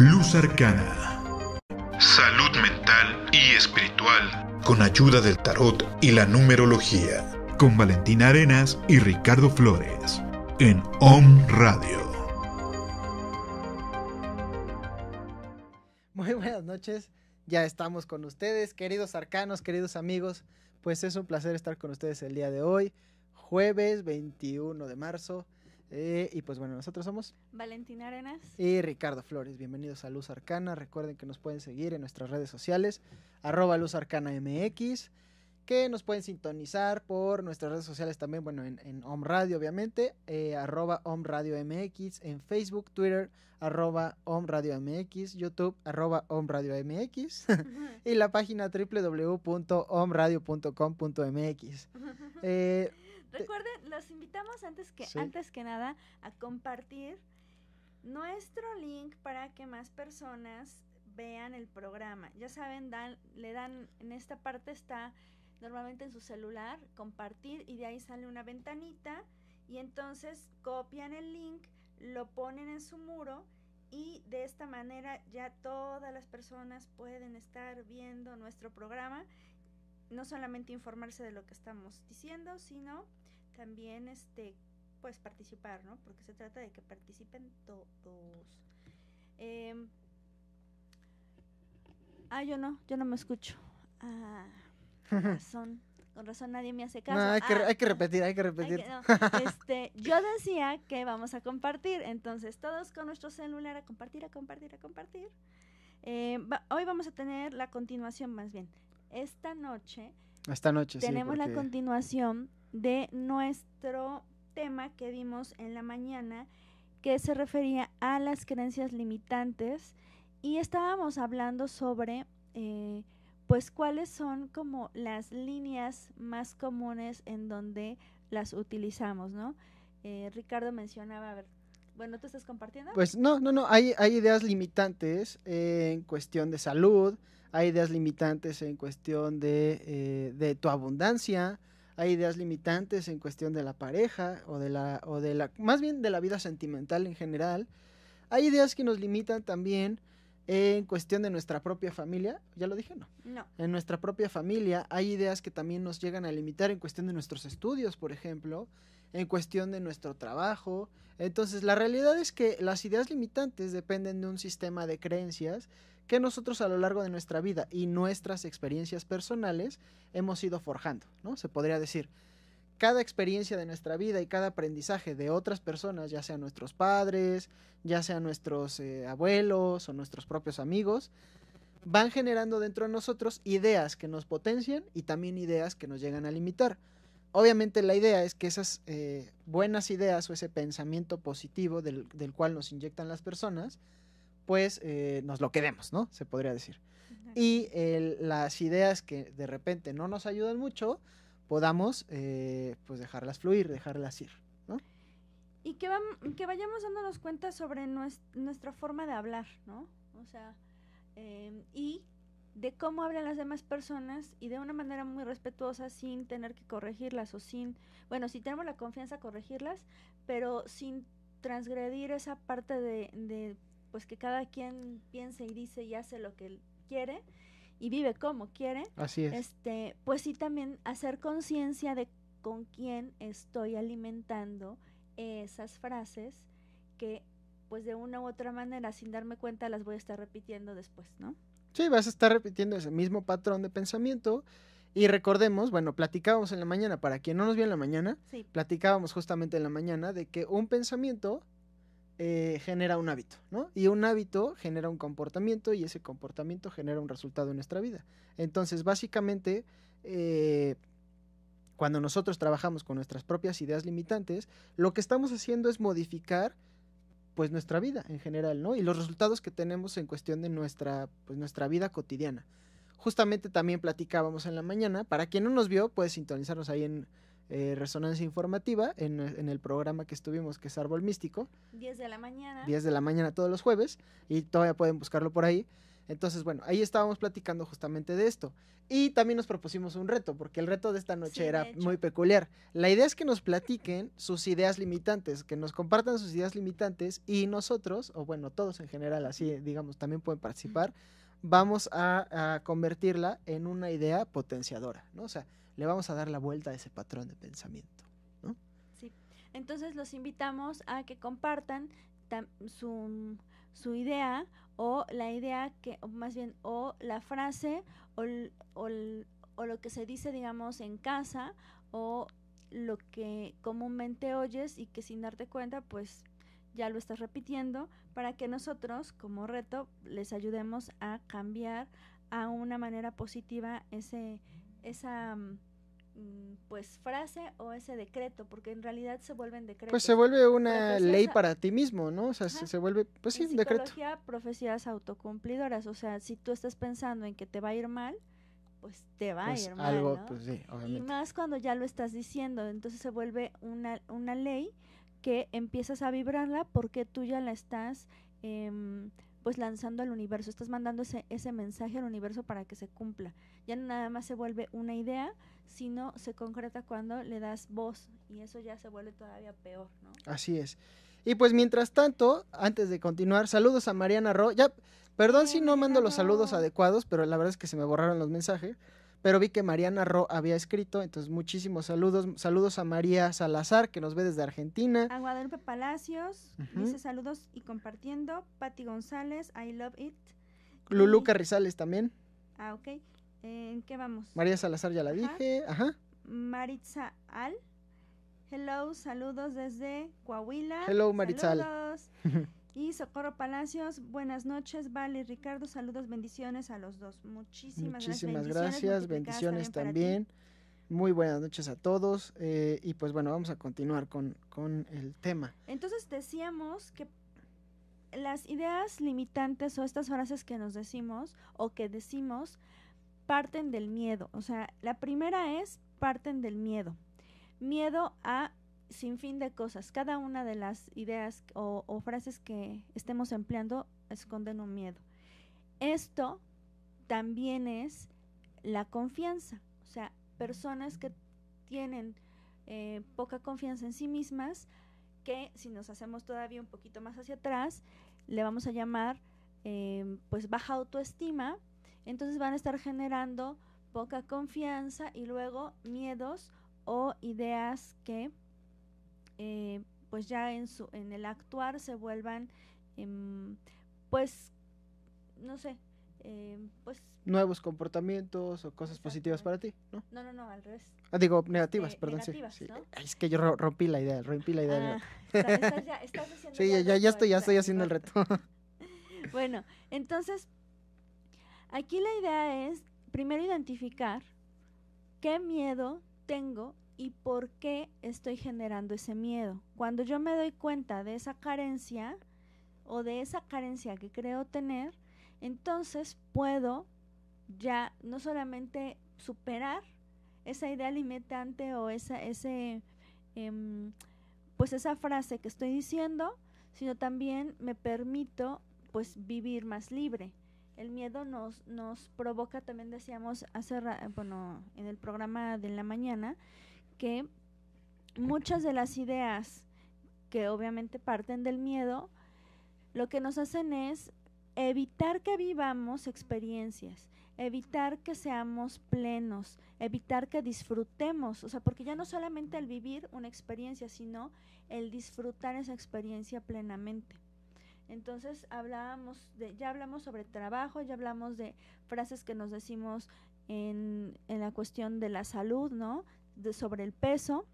Luz Arcana. Salud mental y espiritual. Con ayuda del tarot y la numerología. Con Valentina Arenas y Ricardo Flores. En OM Radio. Muy buenas noches. Ya estamos con ustedes, queridos arcanos, queridos amigos. Pues es un placer estar con ustedes el día de hoy, jueves 21 de marzo eh, y pues bueno, nosotros somos Valentina Arenas y Ricardo Flores. Bienvenidos a Luz Arcana. Recuerden que nos pueden seguir en nuestras redes sociales, arroba Luz Arcana MX, que nos pueden sintonizar por nuestras redes sociales también, bueno, en, en Radio obviamente, eh, arroba Om Radio MX, en Facebook, Twitter, arroba Om Radio MX, YouTube, arroba Om Radio MX, y la página www.omradio.com.mx. Eh, Recuerden, los invitamos antes que, antes que nada a compartir nuestro link para que más personas vean el programa. Ya saben, dan, le dan, en esta parte está normalmente en su celular, compartir y de ahí sale una ventanita y entonces copian el link, lo ponen en su muro y de esta manera ya todas las personas pueden estar viendo nuestro programa, no solamente informarse de lo que estamos diciendo, sino también este, pues participar, ¿no? Porque se trata de que participen todos. Em, ah, yo no, yo no me escucho. Ah, con razón. Con razón nadie me hace caso. No, ah, hay, que, repetir, hay que repetir. este, yo decía que vamos a compartir, entonces todos con nuestro celular a compartir, a compartir, a compartir. Eh, hoy vamos a tener la continuación más bien. Esta noche. Esta noche. sí, Tenemos la continuación de nuestro tema que vimos en la mañana, que se refería a las creencias limitantes y estábamos hablando sobre eh, pues cuáles son como las líneas más comunes en donde las utilizamos, ¿no? Eh, Ricardo mencionaba, a ver, bueno, ¿tú estás compartiendo? Pues no, no, no, hay, ideas limitantes en cuestión de salud, hay ideas limitantes en cuestión de, eh, de tu abundancia, hay ideas limitantes en cuestión de la pareja o de la, o de la, más bien de la vida sentimental en general. Hay ideas que nos limitan también en cuestión de nuestra propia familia, ya lo dije, no. No. En nuestra propia familia hay ideas que también nos llegan a limitar en cuestión de nuestros estudios, por ejemplo, en cuestión de nuestro trabajo. Entonces, la realidad es que las ideas limitantes dependen de un sistema de creencias que nosotros a lo largo de nuestra vida y nuestras experiencias personales hemos ido forjando, ¿no? Se podría decir, cada experiencia de nuestra vida y cada aprendizaje de otras personas, ya sean nuestros padres, ya sean nuestros eh, abuelos o nuestros propios amigos, van generando dentro de nosotros ideas que nos potencian y también ideas que nos llegan a limitar. Obviamente la idea es que esas eh, buenas ideas o ese pensamiento positivo del cual nos inyectan las personas, pues eh, nos lo quedemos, ¿no? Se podría decir. Y las ideas que de repente no nos ayudan mucho, podamos eh, pues dejarlas fluir, dejarlas ir, ¿no? Y que, vayamos dándonos cuenta sobre nuestra forma de hablar, ¿no? O sea, em, y de cómo hablan las demás personas y de una manera muy respetuosa sin tener que corregirlas o sin, bueno, si tenemos la confianza corregirlas, pero sin transgredir esa parte de pues que cada quien piense y dice y hace lo que quiere y vive como quiere. Así es. Este, pues sí también hacer conciencia de con quién estoy alimentando esas frases que pues de una u otra manera sin darme cuenta las voy a estar repitiendo después, ¿no? Sí, vas a estar repitiendo ese mismo patrón de pensamiento. Y recordemos, bueno, platicábamos en la mañana, para quien no nos vio en la mañana, platicábamos justamente en la mañana de que un pensamiento eh, genera un hábito, ¿no? Y un hábito genera un comportamiento y ese comportamiento genera un resultado en nuestra vida. Entonces, básicamente, eh, cuando nosotros trabajamos con nuestras propias ideas limitantes, lo que estamos haciendo es modificar pues nuestra vida en general, ¿no? Y los resultados que tenemos en cuestión de nuestra, pues, nuestra vida cotidiana. Justamente también platicábamos en la mañana, para quien no nos vio, puede sintonizarnos ahí en eh, resonancia informativa en, el programa que estuvimos, que es Árbol Místico. 10 de la mañana. 10 de la mañana todos los jueves y todavía pueden buscarlo por ahí. Entonces, bueno, ahí estábamos platicando justamente de esto. Y también nos propusimos un reto, porque el reto de esta noche era muy peculiar. La idea es que nos platiquen sus ideas limitantes, que nos compartan sus ideas limitantes y nosotros, o bueno, todos en general, así digamos, también pueden participar, vamos a, a convertirla en una idea potenciadora, ¿no? O sea, le vamos a dar la vuelta a ese patrón de pensamiento. Sí, entonces los invitamos a que compartan su, idea o la idea que, más bien, o la frase o, o, o lo que se dice, digamos, en casa o lo que comúnmente oyes y que sin darte cuenta, pues ya lo estás repitiendo, para que nosotros, como reto, les ayudemos a cambiar a una manera positiva ese, esa mm, Mm, pues frase o ese decreto, porque en realidad se vuelven decreto. Pues se vuelve una ley para ti mismo, ¿no? O sea, se, vuelve, pues sí, un decreto. profecías autocumplidoras, o sea, si tú estás pensando en que te va a ir mal, pues te va a pues, ir mal. Pues, y más cuando ya lo estás diciendo, entonces se vuelve una, una ley que empiezas a vibrarla porque tú ya la estás... Em, pues lanzando al universo, estás mandando ese, mensaje al universo para que se cumpla. Ya no nada más se vuelve una idea, sino se concreta cuando le das voz y eso ya se vuelve todavía peor, ¿no? Así es. Y pues mientras tanto, antes de continuar, saludos a Mariana Ro. Ya, perdón si no mando los saludos adecuados, pero la verdad es que se me borraron los mensajes pero vi que Mariana Ro había escrito, entonces muchísimos saludos, saludos a María Salazar, que nos ve desde Argentina. A Guadalupe Palacios, dice saludos y compartiendo, Patti González, I love it. Lulu Carrizales también. Ah, ok. ¿En qué vamos? María Salazar ya la dije, ajá. Maritza Al. Hello, saludos desde Coahuila. Hello, Maritza Saludos. Y Socorro Palacios, buenas noches, Vale, Ricardo, saludos, bendiciones a los dos. Muchísimas, Muchísimas gracias. Bendiciones, también. Muy buenas noches a todos. Eh, y pues bueno, vamos a continuar con, con el tema. Entonces decíamos que las ideas limitantes o estas frases que nos decimos o que decimos parten del miedo. O sea, la primera es parten del miedo. Miedo a sin fin de cosas. Cada una de las ideas o, frases que estemos empleando esconden un miedo. Esto también es la confianza. O sea, personas que tienen eh, poca confianza en sí mismas, que si nos hacemos todavía un poquito más hacia atrás, le vamos a llamar eh, pues baja autoestima, entonces van a estar generando poca confianza y luego miedos o ideas que eh, pues ya en, su, en el actuar se vuelvan, em, pues, no sé, em, pues... Nuevos comportamientos o cosas positivas para ti, ¿no? No, no, no, al revés. Ah, digo, negativas, este, perdón. sí, es que yo rompí la idea, rompí la idea. Ah, ya, sí, ya, ya estoy, ya estoy haciendo el reto. bueno, entonces, aquí la idea es primero identificar qué miedo tengo y por qué estoy generando ese miedo. Cuando yo me doy cuenta de esa carencia o de esa carencia que creo tener, entonces puedo ya no solamente superar esa idea limitante o esa, ese, em, pues esa frase que estoy diciendo, sino también me permito pues vivir más libre. El miedo nos, provoca, también decíamos hacer bueno, en el programa de la mañana, que muchas de las ideas que obviamente parten del miedo, lo que nos hacen es evitar que vivamos experiencias, evitar que seamos plenos, evitar que disfrutemos, o sea, porque ya no solamente el vivir una experiencia, sino el disfrutar esa experiencia plenamente. Entonces hablábamos ya hablamos sobre trabajo, ya hablamos de frases que nos decimos en, en la cuestión de la salud, ¿no? sobre el peso,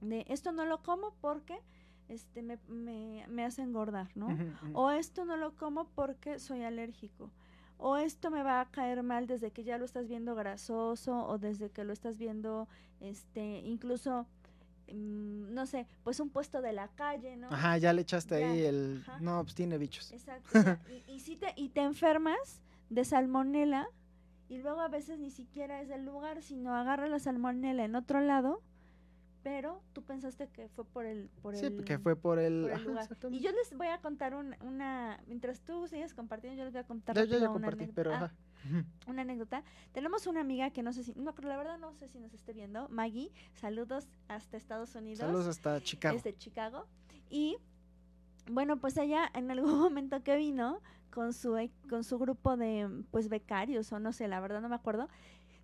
de esto no lo como porque este me, me, hace engordar, ¿no? O esto no lo como porque soy alérgico. O esto me va a caer mal desde que ya lo estás viendo grasoso o desde que lo estás viendo, este, incluso, mm, no sé, pues un puesto de la calle, ¿no? Ajá, ya le echaste ahí el, no, pues tiene bichos. Exacto. y, y, si te, y te enfermas de salmonela y luego a veces ni siquiera es el lugar, sino agarra la salmonela en otro lado, pero tú pensaste que fue por el por sí, que fue por el, lugar. y yo les voy a contar una mientras tú sigues compartiendo yo les voy a contar una, anécdota, pero, ah, una anécdota tenemos una amiga que no sé si no pero la verdad no sé si nos esté viendo Maggie saludos hasta Estados Unidos saludos hasta Chicago desde Chicago y bueno, pues ella en algún momento que vino con su, e, con su grupo de mm, pues becarios o no sé, la verdad no me acuerdo,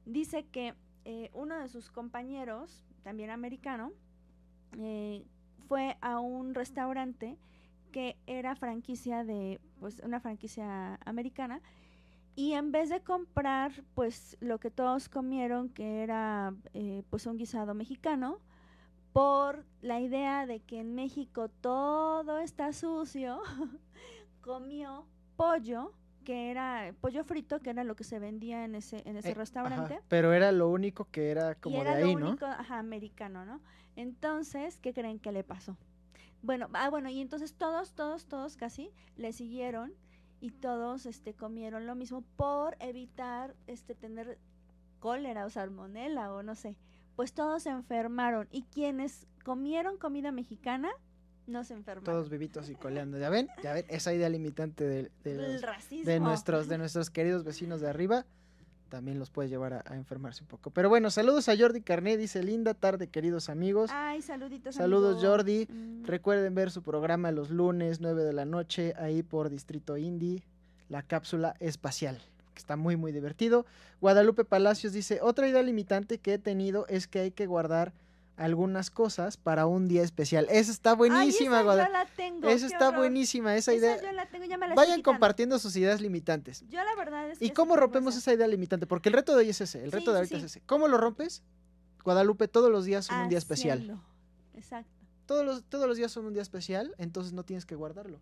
dice que eh, uno de sus compañeros, también americano, eh, fue a un restaurante que era franquicia de, pues una franquicia americana, y en vez de comprar pues lo que todos comieron, que era eh, pues un guisado mexicano, por la idea de que en México todo está sucio, comió pollo, que era pollo frito, que era lo que se vendía en ese, en ese eh, restaurante. pero era lo único que era como y era de lo único, americano, ¿no? Entonces, ¿qué creen que le pasó? Bueno, ah, bueno, y entonces todos, todos, todos casi le siguieron y todos este, comieron lo mismo por evitar este, tener cólera o salmonela o no sé pues todos se enfermaron. Y quienes comieron comida mexicana, no se enfermaron. Todos vivitos y coleando. Ya ven, ya ven, esa idea limitante de, de, de nuestros, de nuestros queridos vecinos de arriba también los puede llevar a, enfermarse un poco. Pero bueno, saludos a Jordi Carné, dice linda tarde, queridos amigos. Ay, saluditos. Saludos, Jordi. Mm. Recuerden ver su programa los lunes, 9 de la noche, ahí por Distrito Indie, la cápsula espacial que está muy, muy divertido. Guadalupe Palacios dice, otra idea limitante que he tenido es que hay que guardar algunas cosas para un día especial. Esa está buenísima, Guadalupe. Yo la tengo. Esa está buenísima, esa, idea. Vayan compartiendo sus ideas limitantes. Yo la verdad es que ¿Y cómo rompemos esa idea limitante? Porque el reto de hoy es ese, el reto de ahorita es ese. ¿Cómo lo rompes? Guadalupe, todos los días son un día especial. Exacto. Todos los, todos los días son un día especial, entonces no tienes que guardarlo.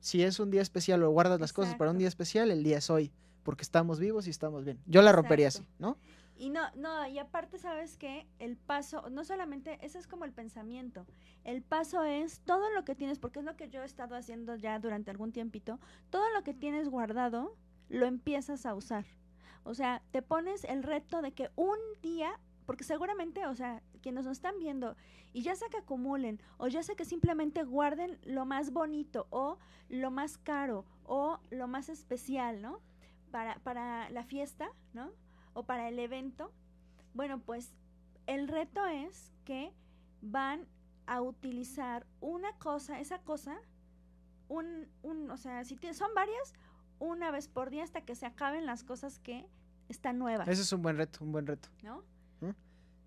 Si es un día especial o guardas las cosas para un día especial, el día es hoy porque estamos vivos y estamos bien. Yo la rompería así, ¿no? Y no, no, y aparte sabes que el paso, no solamente, ese es como el pensamiento, el paso es todo lo que tienes, porque es lo que yo he estado haciendo ya durante algún tiempito, todo lo que tienes guardado lo empiezas a usar. O sea, te pones el reto de que un día porque seguramente, o sea, quienes nos están viendo y ya sé que acumulen o ya sé que simplemente guarden lo más bonito o lo más caro o lo más especial, ¿no? para, para la fiesta, ¿no? O para el evento. Bueno, pues el reto es que van a utilizar una cosa, esa cosa, un, un o sea, si son varias, una vez por día hasta que se acaben las cosas que están nuevas. Ese es un buen reto, un buen reto. ¿No?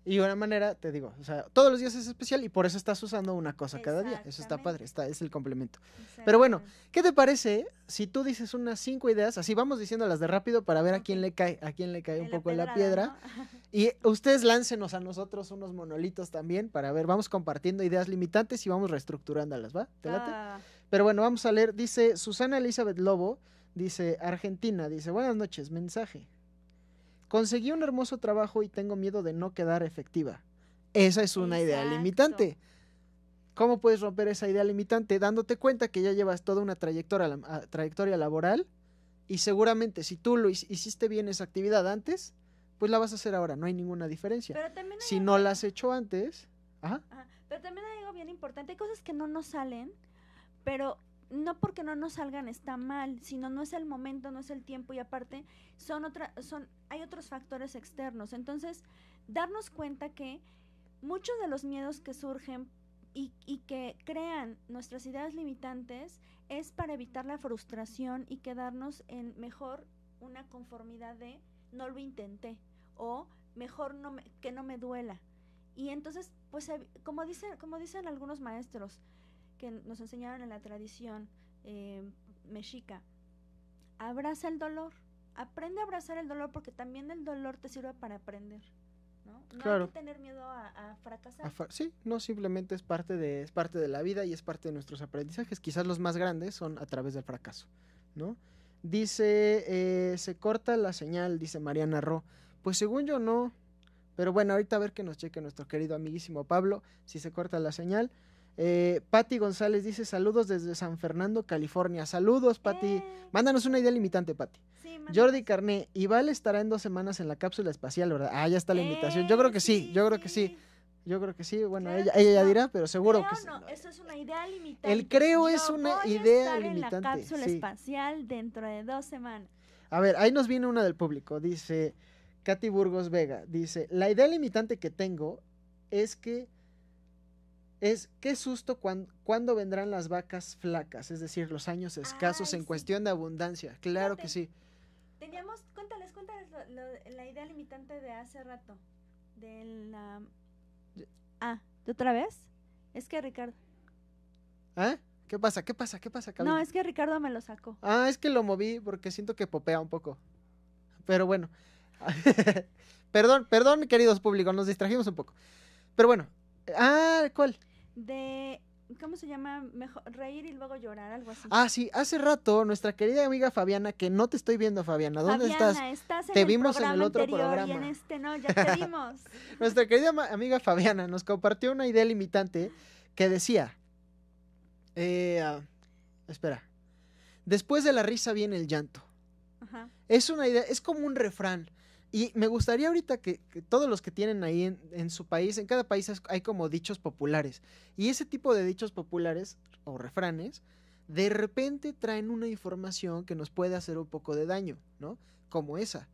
Y de una manera, te digo, todos los días es especial y por eso estás usando una cosa cada día. Eso está padre, está, es el complemento. Pero bueno, ¿qué te parece si tú dices unas cinco ideas? Así vamos diciéndolas de rápido para ver a quién le cae, a quién le cae un poco la, la piedra. y ustedes láncenos a nosotros unos monolitos también para ver, vamos compartiendo ideas limitantes y vamos reestructurándolas, ¿va? ¿Te late? Ah. Pero bueno, vamos a leer. Dice Susana Elizabeth Lobo, dice Argentina, dice, buenas noches, mensaje conseguí un hermoso trabajo y tengo miedo de no quedar efectiva. Esa es una idea limitante. ¿Cómo puedes romper esa idea limitante? Dándote cuenta que ya llevas toda una trayectoria, ah, trayectoria laboral y seguramente si tú lo hiciste bien esa actividad antes, pues la vas a hacer ahora, no hay ninguna diferencia. si no la has hecho antes, ajá. Pero también hay algo bien importante, hay cosas que no nos salen, pero no porque no nos salgan está mal, sino no es el momento, no es el tiempo y aparte son otra, son, hay otros factores externos. Entonces, darnos cuenta que muchos de los miedos que surgen y, que crean nuestras ideas limitantes es para evitar la frustración y quedarnos en mejor una conformidad de no lo intenté o mejor no que no me duela. Y entonces, pues eh, como dicen, como dicen algunos maestros, que nos enseñaron en la tradición eh, mexica. Abraza el dolor. Aprende a abrazar el dolor porque también el dolor te sirve para aprender. ¿no? no hay que tener miedo a, fracasar. sí, no simplemente es parte de es parte de la vida y es parte de nuestros aprendizajes. Quizás los más grandes son a través del fracaso, ¿no? Dice eh, se corta la señal, dice Mariana Ro. Pues según yo no, pero bueno ahorita a ver que nos cheque nuestro querido amiguísimo Pablo si se corta la señal. Eh, Patti González dice saludos desde San Fernando, California. Saludos, Patti. Eh. Mándanos una idea limitante, Patti. Jordi Carné, Ival estará en dos semanas en la cápsula espacial, ¿verdad? Ah, ya está la invitación. Yo creo que sí, yo creo que sí. Eh, yo creo que sí, bueno, ella, ya dirá, pero seguro que no. Eso es una idea limitante. El creo es una idea limitante. En la cápsula espacial dentro de dos semanas. A ver, ahí nos viene una del público. Dice Katy Burgos Vega, dice, la idea limitante que tengo es que es qué susto cuando cuando vendrán las vacas flacas, es decir, los años escasos en cuestión de abundancia. Claro que sí. Teníamos, cuéntales, cuéntales la idea limitante de hace rato, de la... Ah, ¿de otra vez? Es que Ricardo... ¿Eh? ¿Qué pasa? ¿Qué pasa? ¿Qué pasa? No, es que Ricardo me lo sacó. Ah, es que lo moví porque siento que popea un poco. Pero bueno. perdón, perdón, queridos públicos, nos distrajimos un poco. Pero bueno. Ah, ¿cuál? de ¿cómo se llama? Mejor, reír y luego llorar, algo así. Ah, sí, hace rato nuestra querida amiga Fabiana, que no te estoy viendo, Fabiana, ¿dónde Fabiana, estás? estás en te el vimos en el otro programa. Y en este no, ya te vimos. nuestra querida amiga Fabiana nos compartió una idea limitante que decía, eh, ah, espera, después de la risa viene el llanto. Es una idea, es como un refrán. Y me gustaría ahorita que, todos los que tienen ahí en, su país, en cada país hay como dichos populares. Y ese tipo de dichos populares o refranes, de repente traen una información que nos puede hacer un poco de daño, ¿no? Como esa.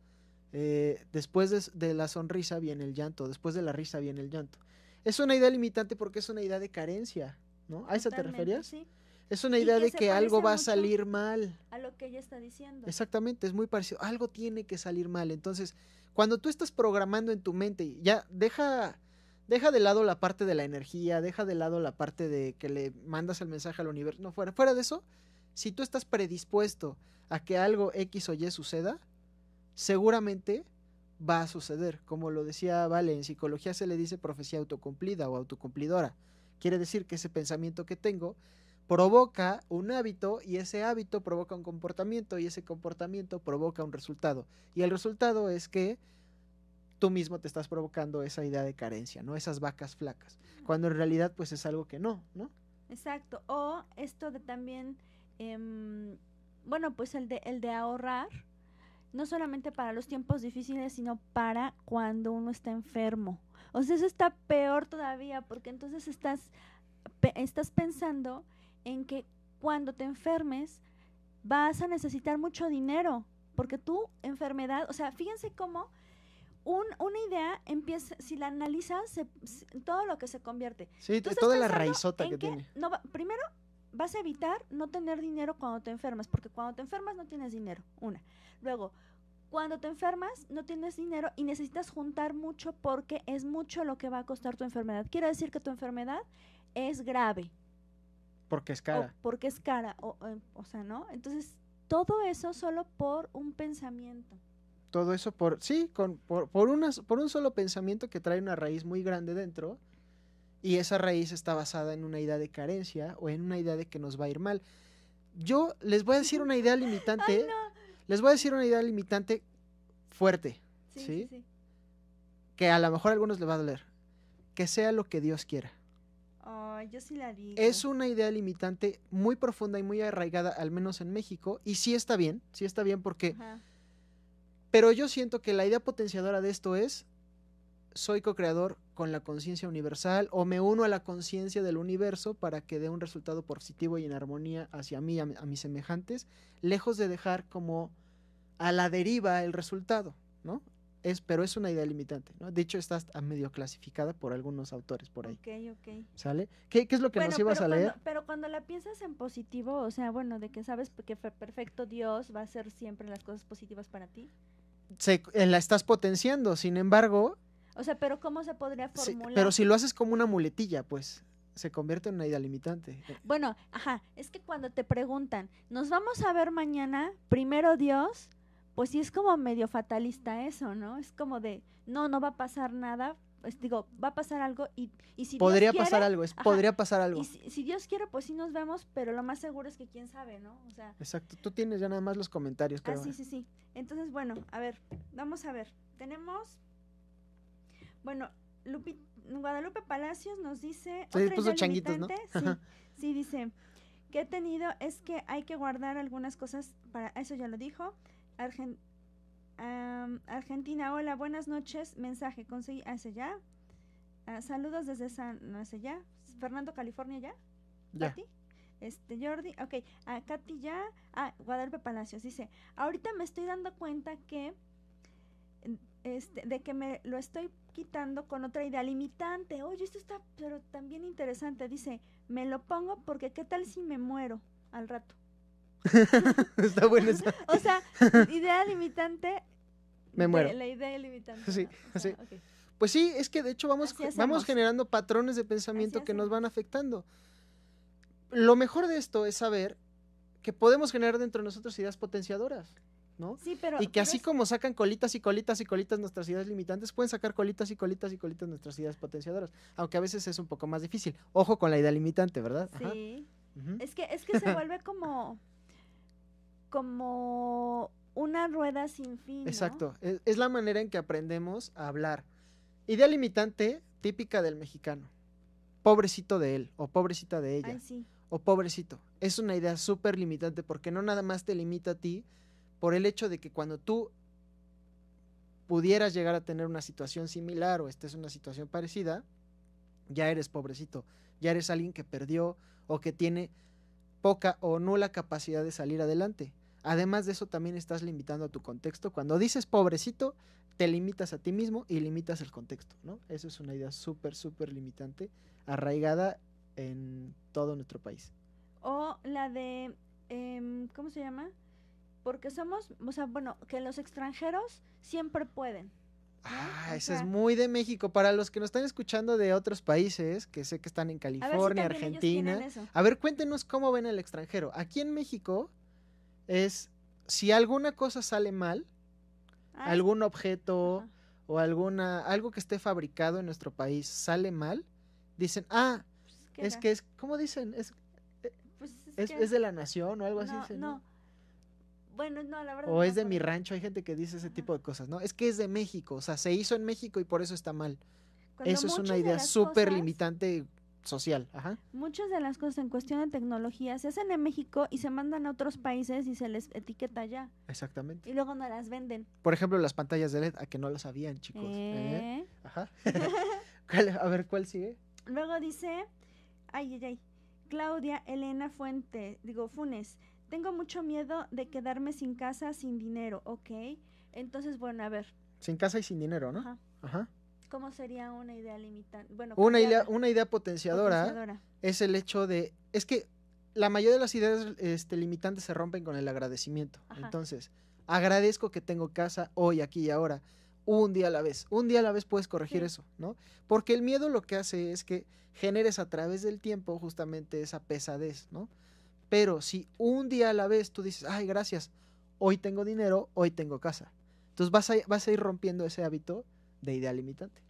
Eh, después de, la sonrisa viene el llanto, después de la risa viene el llanto. Es una idea limitante porque es una idea de carencia, ¿no? ¿A esa te referías? Sí. Es una idea de que algo va a salir mal. A lo que ella está diciendo. Exactamente, es muy parecido. Algo tiene que salir mal. Entonces, cuando tú estás programando en tu mente, ya deja, deja de lado la parte de la energía, deja de lado la parte de que le mandas el mensaje al universo. No, fuera, fuera de eso, si tú estás predispuesto a que algo X o Y suceda, seguramente va a suceder. Como lo decía Vale, en psicología se le dice profecía autocumplida o autocumplidora. Quiere decir que ese pensamiento que tengo provoca un hábito y ese hábito provoca un comportamiento y ese comportamiento provoca un resultado. Y el resultado es que tú mismo te estás provocando esa idea de carencia, ¿no? Esas vacas flacas, cuando en realidad pues es algo que no, ¿no? Exacto. O esto de también, em, bueno, pues el de, el de ahorrar, no solamente para los tiempos difíciles, sino para cuando uno está enfermo. O sea, eso está peor todavía, porque entonces estás, estás pensando en que cuando te enfermes vas a necesitar mucho dinero, porque tu enfermedad, o sea, fíjense cómo un, una idea empieza, si la analizas, todo lo que se convierte. Sí, toda la raizota que, tiene. primero, vas a evitar no tener dinero cuando te enfermas, porque cuando te enfermas no tienes dinero, una. Luego, cuando te enfermas no tienes dinero y necesitas juntar mucho porque es mucho lo que va a costar tu enfermedad. Quiero decir que tu enfermedad es grave. Porque es cara. porque es cara, o, eh, o, sea, ¿no? Entonces, todo eso solo por un pensamiento todo eso por, sí, con, por, unas, por un solo pensamiento que trae una raíz muy grande dentro y esa raíz está basada en una idea de carencia o en una idea de que nos va a ir mal. Yo les voy a decir una idea limitante, les voy a decir una idea limitante fuerte, sí, Sí, Que a lo mejor a algunos les va a doler, que sea lo que Dios quiera yo sí la Es una idea limitante muy profunda y muy arraigada, al menos en México, y sí está bien, sí está bien porque... Pero yo siento que la idea potenciadora de esto es, soy co-creador con la conciencia universal o me uno a la conciencia del universo para que dé un resultado positivo y en armonía hacia mí, a mis semejantes, lejos de dejar como a la deriva el resultado, ¿no? es, pero es una idea limitante, ¿no? De hecho, está medio clasificada por algunos autores por ahí. Ok, ok. ¿Sale? ¿Qué, es lo que nos ibas a leer? pero cuando la piensas en positivo, o sea, bueno, de que sabes que perfecto Dios va a hacer siempre las cosas positivas para ti. Se, eh, la estás potenciando, sin embargo... O sea, pero ¿cómo se podría formular? pero si lo haces como una muletilla, pues se convierte en una idea limitante. Bueno, ajá, es que cuando te preguntan, ¿nos vamos a ver mañana? Primero Dios, pues sí es como medio fatalista eso, ¿no? Es como de, no, no va a pasar nada, pues, digo, va a pasar algo y, y si podría Dios quiere, pasar algo, es podría pasar algo. Y si, Dios quiere, pues sí nos vemos, pero lo más seguro es que quién sabe, ¿no? Exacto, tú tienes ya nada más los comentarios. Creo. Ah, sí, sí, sí. Entonces, bueno, a ver, vamos a ver. Tenemos, bueno, Guadalupe Palacios nos dice... Sí, changuitos, ¿no? sí, sí, dice, que he tenido es que hay que guardar algunas cosas para, eso ya lo dijo, Argentina, hola, buenas noches. Mensaje, conseguí. ¿Hace ya? Ah, saludos desde San. ¿No hace ya? ¿Fernando, California ya? Ya. Este, Jordi, ok, a ah, Katy ya, Ah, Guadalupe Palacios dice, ahorita me estoy dando cuenta que, este, de que me lo estoy quitando con otra idea limitante. Oye, esto está, pero también interesante, dice, me lo pongo porque qué tal si me muero al rato. Está buena o sea, idea limitante. Me muero. La idea limitante. Sí, sí. Pues sí, es que de hecho vamos, vamos generando patrones de pensamiento que nos van afectando. Lo mejor de esto es saber que podemos generar dentro de nosotros ideas potenciadoras. ¿no? Sí, pero, y que así como sacan colitas y colitas y colitas nuestras ideas limitantes, pueden sacar colitas y colitas y colitas nuestras ideas potenciadoras, aunque a veces es un poco más difícil. Ojo con la idea limitante, ¿verdad? Sí. Es que, es que se vuelve como, como una rueda sin fin. Exacto, e, es, la manera en que aprendemos a hablar. Idea limitante típica del mexicano. Pobrecito de él o pobrecita de ella. O pobrecito. Es una idea súper limitante porque no nada más te limita a ti por el hecho de que cuando tú pudieras llegar a tener una situación similar o estés en una situación parecida, ya eres pobrecito, ya eres alguien que perdió o que tiene poca o nula capacidad de salir adelante. Además de eso, también estás limitando a tu contexto. Cuando dices pobrecito, te limitas a ti mismo y limitas el contexto, ¿no? Eso es una idea súper, súper limitante, arraigada en todo nuestro país. O la de, em, ¿cómo se llama? Porque somos, o sea, bueno, que los extranjeros siempre pueden. Ah, eso es muy de México. Para los que nos están escuchando de otros países, que sé que están en California, Argentina. A ver, cuéntenos cómo ven el extranjero. Aquí en México es si alguna cosa sale mal, ah, algún objeto o alguna algo que esté fabricado en nuestro país sale mal, dicen, "Ah, pues, es, que es, ¿cómo dicen? Es eh, pues, es, de la nación o algo así. no, no, O es de mi rancho, hay gente que dice ese tipo de cosas, ¿no? Es que es de México, o sea, se hizo en México y por eso está mal. eso es una idea súper limitante social. Ajá. Muchas de las cosas en cuestión de tecnología se hacen en México y se mandan a otros países y se les etiqueta ya. Exactamente. Y luego no las venden. Por ejemplo, las pantallas de LED, a que no las sabían, chicos. Eh. ¿Eh? a ver, ¿cuál sigue? Luego dice, ay, ay, ay, Claudia Elena Fuente, digo, Funes. Tengo mucho miedo de quedarme sin casa, sin dinero, ¿ok? Entonces, bueno, a ver. Sin casa y sin dinero, ¿no? Ajá. ¿Cómo sería una idea limitante? Bueno, una idea, potenciadora, es el hecho de, es que la mayoría de las ideas este, limitantes se rompen con el agradecimiento. Entonces, agradezco que tengo casa hoy, aquí y ahora, un día a la vez. Un día a la vez puedes corregir eso, ¿no? Porque el miedo lo que hace es que generes a través del tiempo justamente esa pesadez, ¿no? Pero si un día a la vez tú dices, ay, gracias, hoy tengo dinero, hoy tengo casa. Entonces vas a, ir rompiendo ese hábito de idea limitante.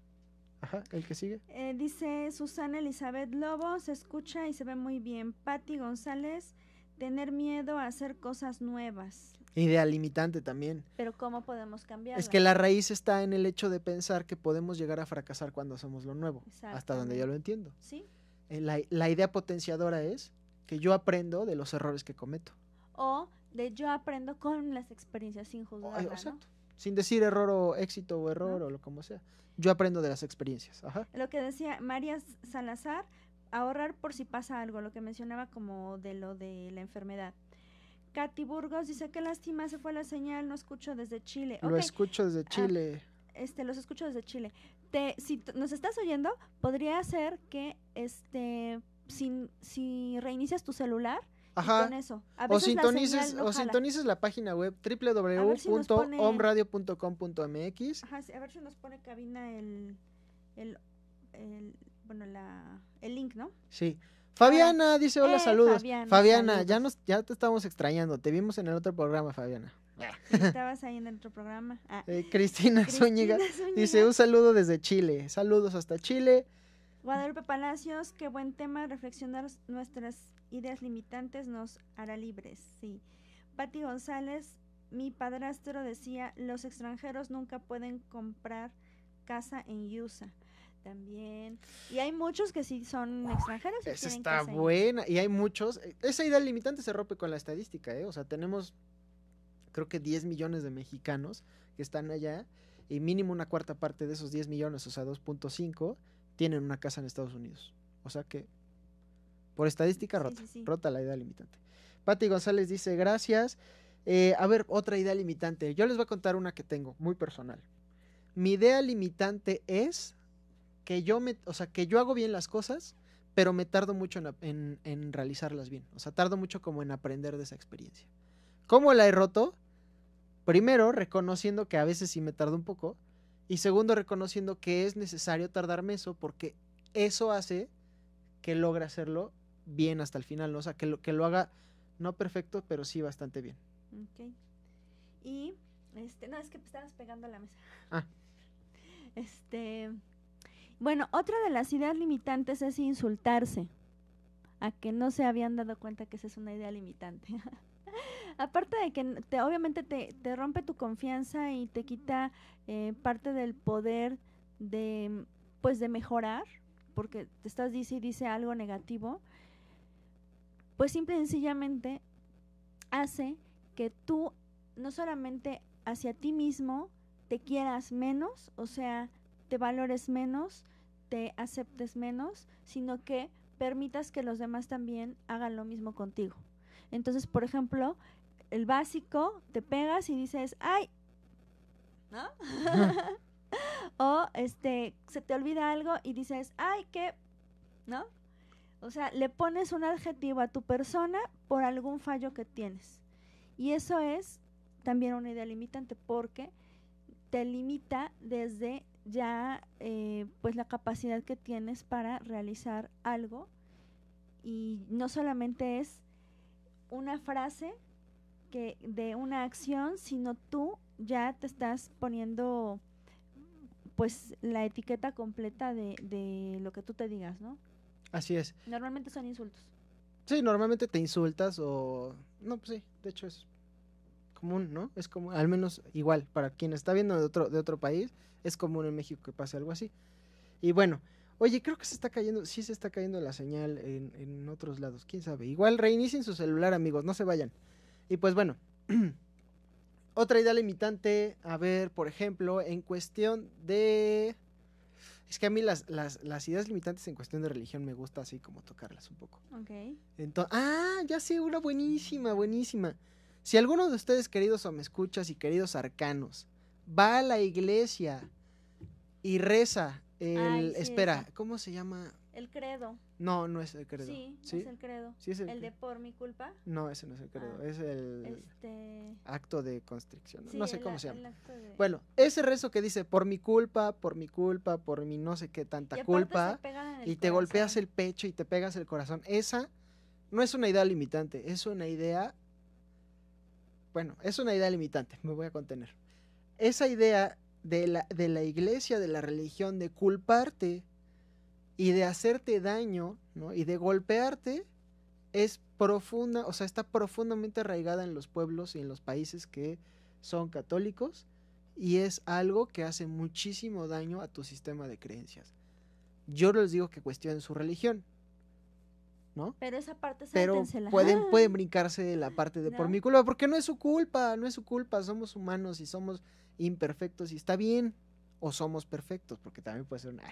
Ajá, el que sigue. Eh, dice Susana Elizabeth Lobo, se escucha y se ve muy bien. Patti González, tener miedo a hacer cosas nuevas. Idea limitante también. Pero ¿cómo podemos cambiar? Es que la raíz está en el hecho de pensar que podemos llegar a fracasar cuando hacemos lo nuevo, hasta donde yo lo entiendo. Sí. Eh, la idea potenciadora es, que yo aprendo de los errores que cometo. O de yo aprendo con las experiencias sin juzgar. Exacto. Sin decir error o éxito o error o lo como sea. Yo aprendo de las experiencias. Lo que decía María Salazar, ahorrar por si pasa algo, lo que mencionaba como de lo de la enfermedad. Katy Burgos dice, qué lástima, se fue la señal, no escucho desde Chile. Lo escucho desde ah, Chile. este, los escucho desde Chile. Te, si nos estás oyendo, podría ser que este si reinicias tu celular, con eso. A o sintonices, la, o sintonices la página web www.omradio.com.mx. a ver si nos pone cabina el, el, bueno, el link, ¿no? Sí. Fabiana dice hola, eh, saludos. Fabiana, ya nos ya te estábamos extrañando. Te vimos en el otro programa, Fabiana. Estabas ahí en el otro programa. Ah. Eh, Cristina, Zúñiga dice un saludo desde Chile. Saludos hasta Chile. Guadalupe Palacios, qué buen tema, reflexionar nuestras ideas limitantes nos hará libres, sí. Patti González, mi padrastro decía, los extranjeros nunca pueden comprar casa en Yusa también. Y hay muchos que sí son extranjeros. Esa está buena. Y hay muchos. Eh, esa idea limitante se rompe con la estadística, ¿eh? O sea, tenemos creo que 10 millones de mexicanos que están allá y mínimo una cuarta parte de esos 10 millones, o sea, 2.5 tienen una casa en Estados Unidos. O sea que, por estadística, rota, rota la idea limitante. Patti González dice, gracias. Eh, a ver, otra idea limitante. Yo les voy a contar una que tengo, muy personal. Mi idea limitante es que yo me, o sea, que yo hago bien las cosas, pero me tardo mucho en, en realizarlas bien. O sea, tardo mucho como en aprender de esa experiencia. ¿Cómo la he roto? Primero, reconociendo que a veces sí me tardo un poco, y segundo, reconociendo que es necesario tardarme eso porque eso hace que logre hacerlo bien hasta el final, ¿no? o sea, que lo, que lo haga no perfecto, pero sí bastante bien. Ok. Y, este, no, es que estabas pegando la mesa. Ah. Este, bueno, otra de las ideas limitantes es insultarse, a que no se habían dado cuenta que esa es una idea limitante. Aparte de que obviamente te, rompe tu confianza y te quita eh, parte del poder de, mm, pues, de mejorar, porque te estás diciendo y dice algo negativo, pues simple y sencillamente hace que tú no solamente hacia ti mismo te quieras menos, o sea, te valores menos, te aceptes menos, sino que permitas que los demás también hagan lo mismo contigo. Entonces, por ejemplo, el básico, te pegas y dices, ay, ¿no? o este, se te olvida algo y dices, ay, qué, ¿no? O sea, le pones un adjetivo a tu persona por algún fallo que tienes. Y eso es también una idea limitante porque te limita desde ya eh, pues la capacidad que tienes para realizar algo y no solamente es una frase que de una acción, sino tú ya te estás poniendo pues la etiqueta completa de, lo que tú te digas, ¿no? Así es. Normalmente son insultos. Sí, normalmente te insultas o... No, pues sí, de hecho es común, ¿no? Es como, al menos igual, para quien está viendo de otro, de otro país, es común en México que pase algo así. Y bueno, oye, creo que se está cayendo, sí se está cayendo la señal en, en otros lados, quién sabe. Igual reinicien su celular, amigos, no se vayan. Y pues bueno, otra idea limitante, a ver, por ejemplo, en cuestión de... Es que a mí las, las, ideas limitantes en cuestión de religión me gusta así como tocarlas un poco. Ok. Entonces, ah, ya sé, una buenísima, buenísima. Si alguno de ustedes, queridos o me escuchas y queridos arcanos, va a la iglesia y reza el... espera, ¿cómo se llama? El credo. No, no es el credo. Sí, ¿Sí? es el credo. es el, de por mi culpa. No, ese no es el credo, ah, es el este acto de constricción. no, sé cómo se llama. Bueno, ese rezo que dice por mi culpa, por mi culpa, por mi no sé qué tanta culpa, y te golpeas el pecho y te pegas el corazón, esa no es una idea limitante, es una idea... Bueno, es una idea limitante, me voy a contener. Esa idea de la, de la iglesia, de la religión, de culparte y de hacerte daño, ¿no? Y de golpearte es profunda, o sea, está profundamente arraigada en los pueblos y en los países que son católicos y es algo que hace muchísimo daño a tu sistema de creencias. Yo les digo que cuestionen su religión, ¿no? Pero esa parte Pero pueden, pueden brincarse de la parte de por mi culpa, porque no es su culpa, no es su culpa, somos humanos y somos imperfectos y está bien, o somos perfectos, porque también puede ser una.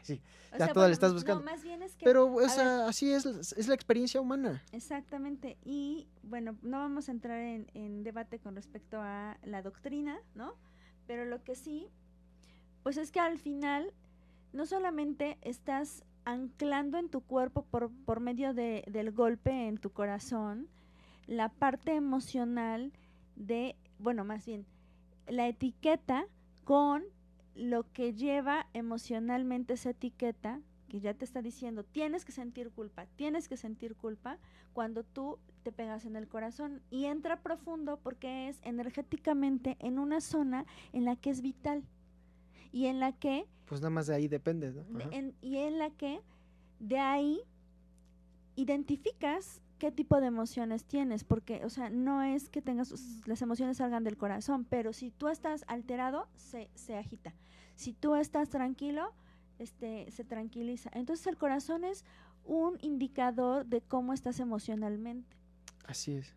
ya todo estás buscando. es que, Pero o sea, así es, la experiencia humana. Exactamente. Y bueno, no vamos a entrar en, debate con respecto a la doctrina, ¿no? Pero lo que sí, pues es que al final no solamente estás anclando en tu cuerpo por, por medio de, del golpe en tu corazón, la parte emocional de, bueno, más bien, la etiqueta con lo que lleva emocionalmente esa etiqueta que ya te está diciendo, tienes que sentir culpa, tienes que sentir culpa cuando tú te pegas en el corazón y entra profundo porque es energéticamente en una zona en la que es vital y en la que... Pues nada más de ahí depende, ¿no? y en la que de ahí identificas qué tipo de emociones tienes, porque, o sea, no es que tengas, las emociones salgan del corazón, pero si tú estás alterado, se, agita. Si tú estás tranquilo, este, se tranquiliza. Entonces el corazón es un indicador de cómo estás emocionalmente. Así es.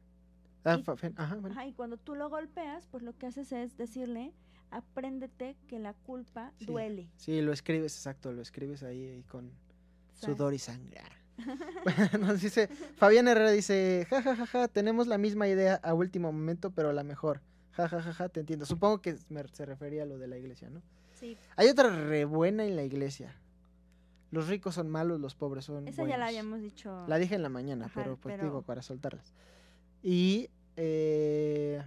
Ah, y, ajá, y cuando tú lo golpeas, pues lo que haces es decirle, apréndete que la culpa duele. Sí, lo escribes, exacto, lo escribes ahí, con sudor y sangre. Ah, Fabián Herrera dice, ja, tenemos la misma idea a último momento, pero la mejor. Ja, te entiendo. Supongo que se refería a lo de la iglesia, ¿no? Sí. Hay otra rebuena en la iglesia. Los ricos son malos, los pobres son Esa ya la habíamos dicho. La dije en la mañana, pero pues digo, para soltarlas. Y, eh,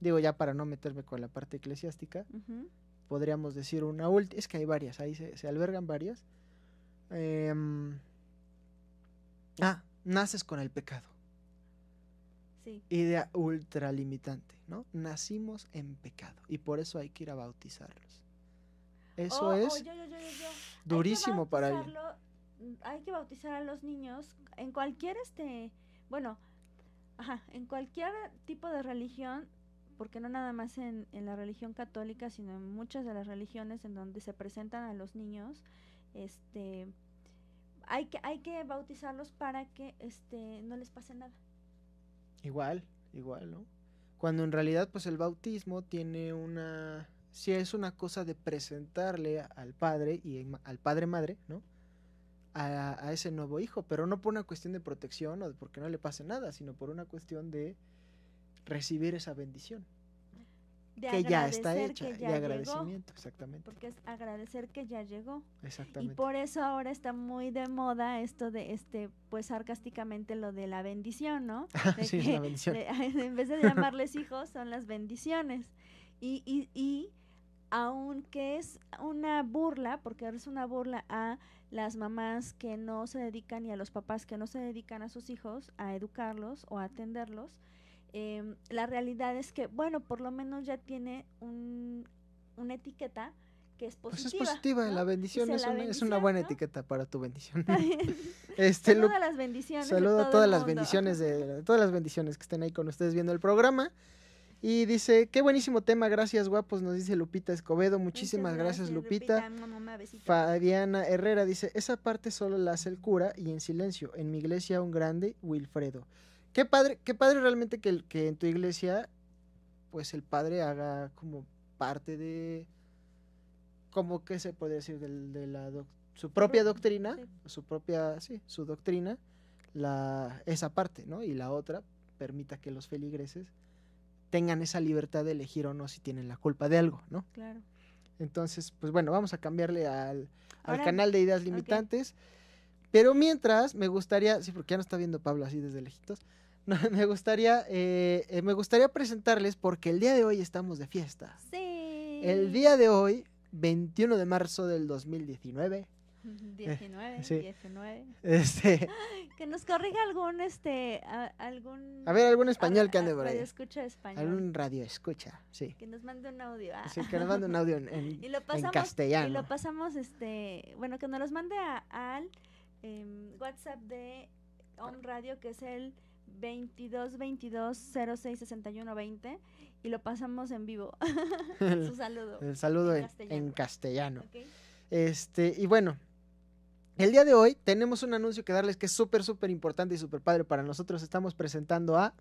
digo, ya para no meterme con la parte eclesiástica, podríamos decir una última, es que hay varias, ahí se, albergan varias. Eh, Ah, naces con el pecado. Sí. Idea ultralimitante, ¿no? Nacimos en pecado y por eso hay que ir a bautizarlos. Eso oh, oh, es durísimo para ellos. Hay que bautizar a los niños en cualquier este, bueno, ajá, en cualquier tipo de religión, porque no nada más en, en la religión católica, sino en muchas de las religiones en donde se presentan a los niños, este, hay que, hay que bautizarlos para que este, no les pase nada. Igual, igual, ¿no? Cuando en realidad, pues el bautismo tiene una. Si es una cosa de presentarle al padre y al padre madre, ¿no? A, ese nuevo hijo, pero no por una cuestión de protección o porque no le pase nada, sino por una cuestión de recibir esa bendición que ya está hecha, agradecimiento, exactamente. Porque es agradecer que ya llegó. Exactamente. Y por eso ahora está muy de moda esto de, este pues sarcásticamente lo de la bendición, ¿no? sí, la bendición. en vez de llamarles hijos, son las bendiciones. Y, y, y aunque es una burla, porque ahora es una burla a las mamás que no se dedican y a los papás que no se dedican a sus hijos, a educarlos o a atenderlos, Em, la realidad es que, bueno, por lo menos ya tiene una etiqueta que es positiva. Pues es positiva, la, bendición es, una, buena etiqueta para tu bendición. este, Saludo a las bendiciones. Saludo todas las bendiciones de, todas las bendiciones que estén ahí con ustedes viendo el programa. Y dice, qué buenísimo tema, gracias guapos, nos dice Lupita Escobedo, muchísimas gracias, Lupita. Fabiana Herrera dice, esa parte solo la hace el cura y en silencio, en mi iglesia un grande, Wilfredo. Qué padre, qué padre realmente que, en tu iglesia, pues el padre haga como parte de, como que se puede decir, su propia doctrina, su propia, sí, su doctrina, la, esa parte, ¿no? Y la otra permita que los feligreses tengan esa libertad de elegir o no si tienen la culpa de algo, ¿no? Claro. Entonces, pues bueno, vamos a cambiarle al, canal de ideas limitantes. Pero mientras, me gustaría, sí, porque ya no está viendo Pablo así desde lejitos, me gustaría, eh, eh, me gustaría presentarles porque el día de hoy estamos de fiesta. Sí. El día de hoy, 21 de marzo del 2019. 19, eh, sí. 19. Este. Que nos corrija algún, este, a, algún. A ver, algún español que ande por ahí. escucha español. Algún radio escucha, sí. Que nos mande un audio. Ah. Sí, que nos mande un audio en, y lo pasamos, castellano. Y lo pasamos, este, bueno, que nos los mande al em, WhatsApp de On Radio, que es el 22 22 20 y lo pasamos en vivo. Su saludo. El saludo en, castellano. Este, y bueno, el día de hoy tenemos un anuncio que darles que es súper, súper importante y súper padre para nosotros. Estamos presentando a.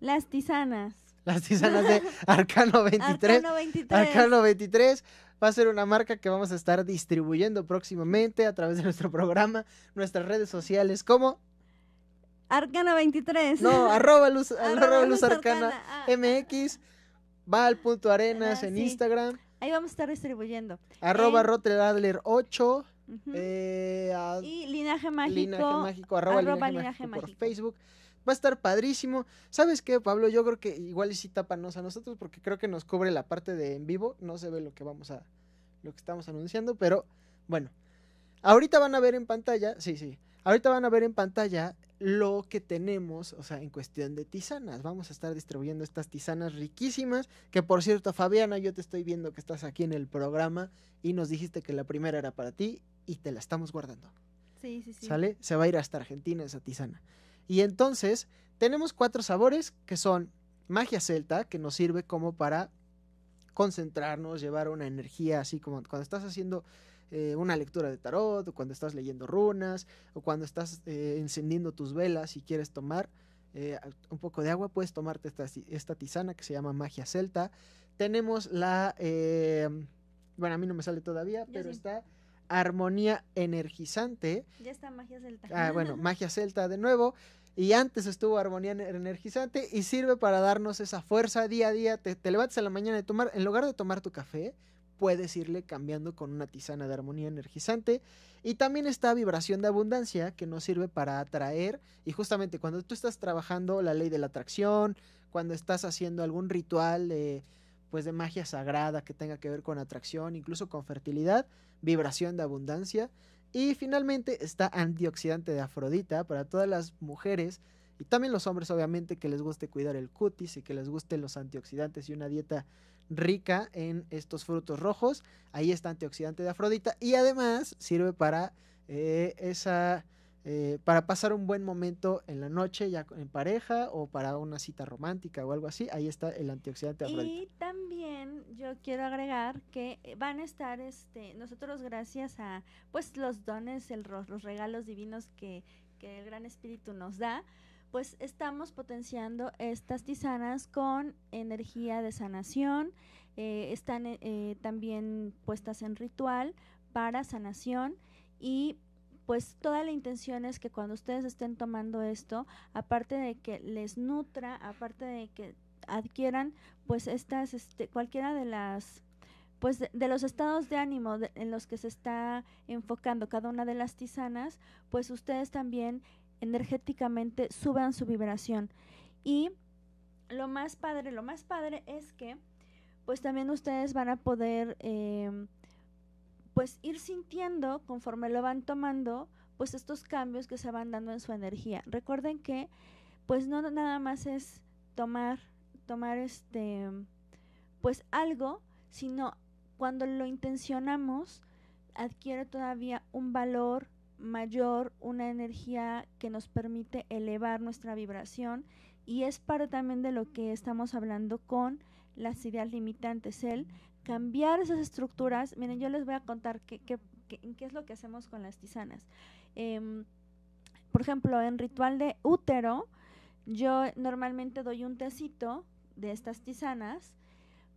Las tisanas. Las tisanas de Arcano 23. Arcano 23. Arcano 23 va a ser una marca que vamos a estar distribuyendo próximamente a través de nuestro programa, nuestras redes sociales como Arcana23. No, arroba Luz, Arcana, ah, MX. Ah, va al punto Arenas en Instagram. Ahí vamos a estar distribuyendo. Arroba eh, 8 y linaje mágico. Linaje mágico, arroba, linaje, Por Facebook va a estar padrísimo. ¿Sabes qué, Pablo? Yo creo que igual sí tapanos a nosotros porque creo que nos cubre la parte de en vivo. No se ve lo que vamos a, lo que estamos anunciando, pero bueno. Ahorita van a ver en pantalla, sí, sí. Ahorita van a ver en pantalla lo que tenemos, o sea, en cuestión de tisanas. Vamos a estar distribuyendo estas tisanas riquísimas, que por cierto, Fabiana, yo te estoy viendo que estás aquí en el programa y nos dijiste que la primera era para ti y te la estamos guardando. Sí, sí, sí. ¿Sale? Se va a ir hasta Argentina esa tisana. Y entonces, tenemos cuatro sabores que son magia celta, que nos sirve como para concentrarnos, llevar una energía así como cuando estás haciendo eh, una lectura de tarot, o cuando estás leyendo runas, o cuando estás eh, encendiendo tus velas y quieres tomar eh, un poco de agua, puedes tomarte esta, esta, tisana que se llama magia celta. Tenemos la, bueno, a mí no me sale todavía, pero está armonía energizante. Ya está magia celta. Ah, bueno, magia celta de nuevo y antes estuvo armonía energizante y sirve para darnos esa fuerza día a día. Te, te levantas a la mañana de tomar, en lugar de tomar tu café, puedes irle cambiando con una tisana de armonía energizante. Y también está vibración de abundancia que nos sirve para atraer. Y justamente cuando tú estás trabajando la ley de la atracción, cuando estás haciendo algún ritual pues de magia sagrada que tenga que ver con atracción, incluso con fertilidad, vibración de abundancia. Y finalmente está antioxidante de Afrodita para todas las mujeres y también los hombres, obviamente, que les guste cuidar el cutis y que les gusten los antioxidantes y una dieta rica en estos frutos rojos. Ahí está antioxidante de Afrodita y además sirve para eh, esa... Eh, para pasar un buen momento en la noche ya en pareja o para una cita romántica o algo así, ahí está el antioxidante. de Afrodita. Y también yo quiero agregar que eh, van a estar, este, nosotros gracias a pues los dones, el, los regalos divinos que, que el Gran Espíritu nos da, pues estamos potenciando estas tisanas con energía de sanación, eh, están eh, eh, también puestas en ritual para sanación y pues toda la intención es que cuando ustedes estén tomando esto, aparte de que les nutra, aparte de que adquieran pues estas, este, cualquiera de las pues de, los estados de ánimo en los que se está enfocando cada una de las tisanas, pues ustedes también energéticamente suban su vibración. Y lo más padre, lo más padre es que pues también ustedes van a poder em, pues ir sintiendo conforme lo van tomando pues estos cambios que se van dando en su energía. Recuerden que pues no nada más es tomar tomar este pues algo, sino cuando lo intencionamos adquiere todavía un valor mayor, una energía que nos permite elevar nuestra vibración y es parte también de lo que estamos hablando con las ideas limitantes, el cambiar esas estructuras. Miren, yo les voy a contar qué, es lo que hacemos con las tisanas. Em, por ejemplo, en ritual de útero, yo normalmente doy un tecito de estas tisanas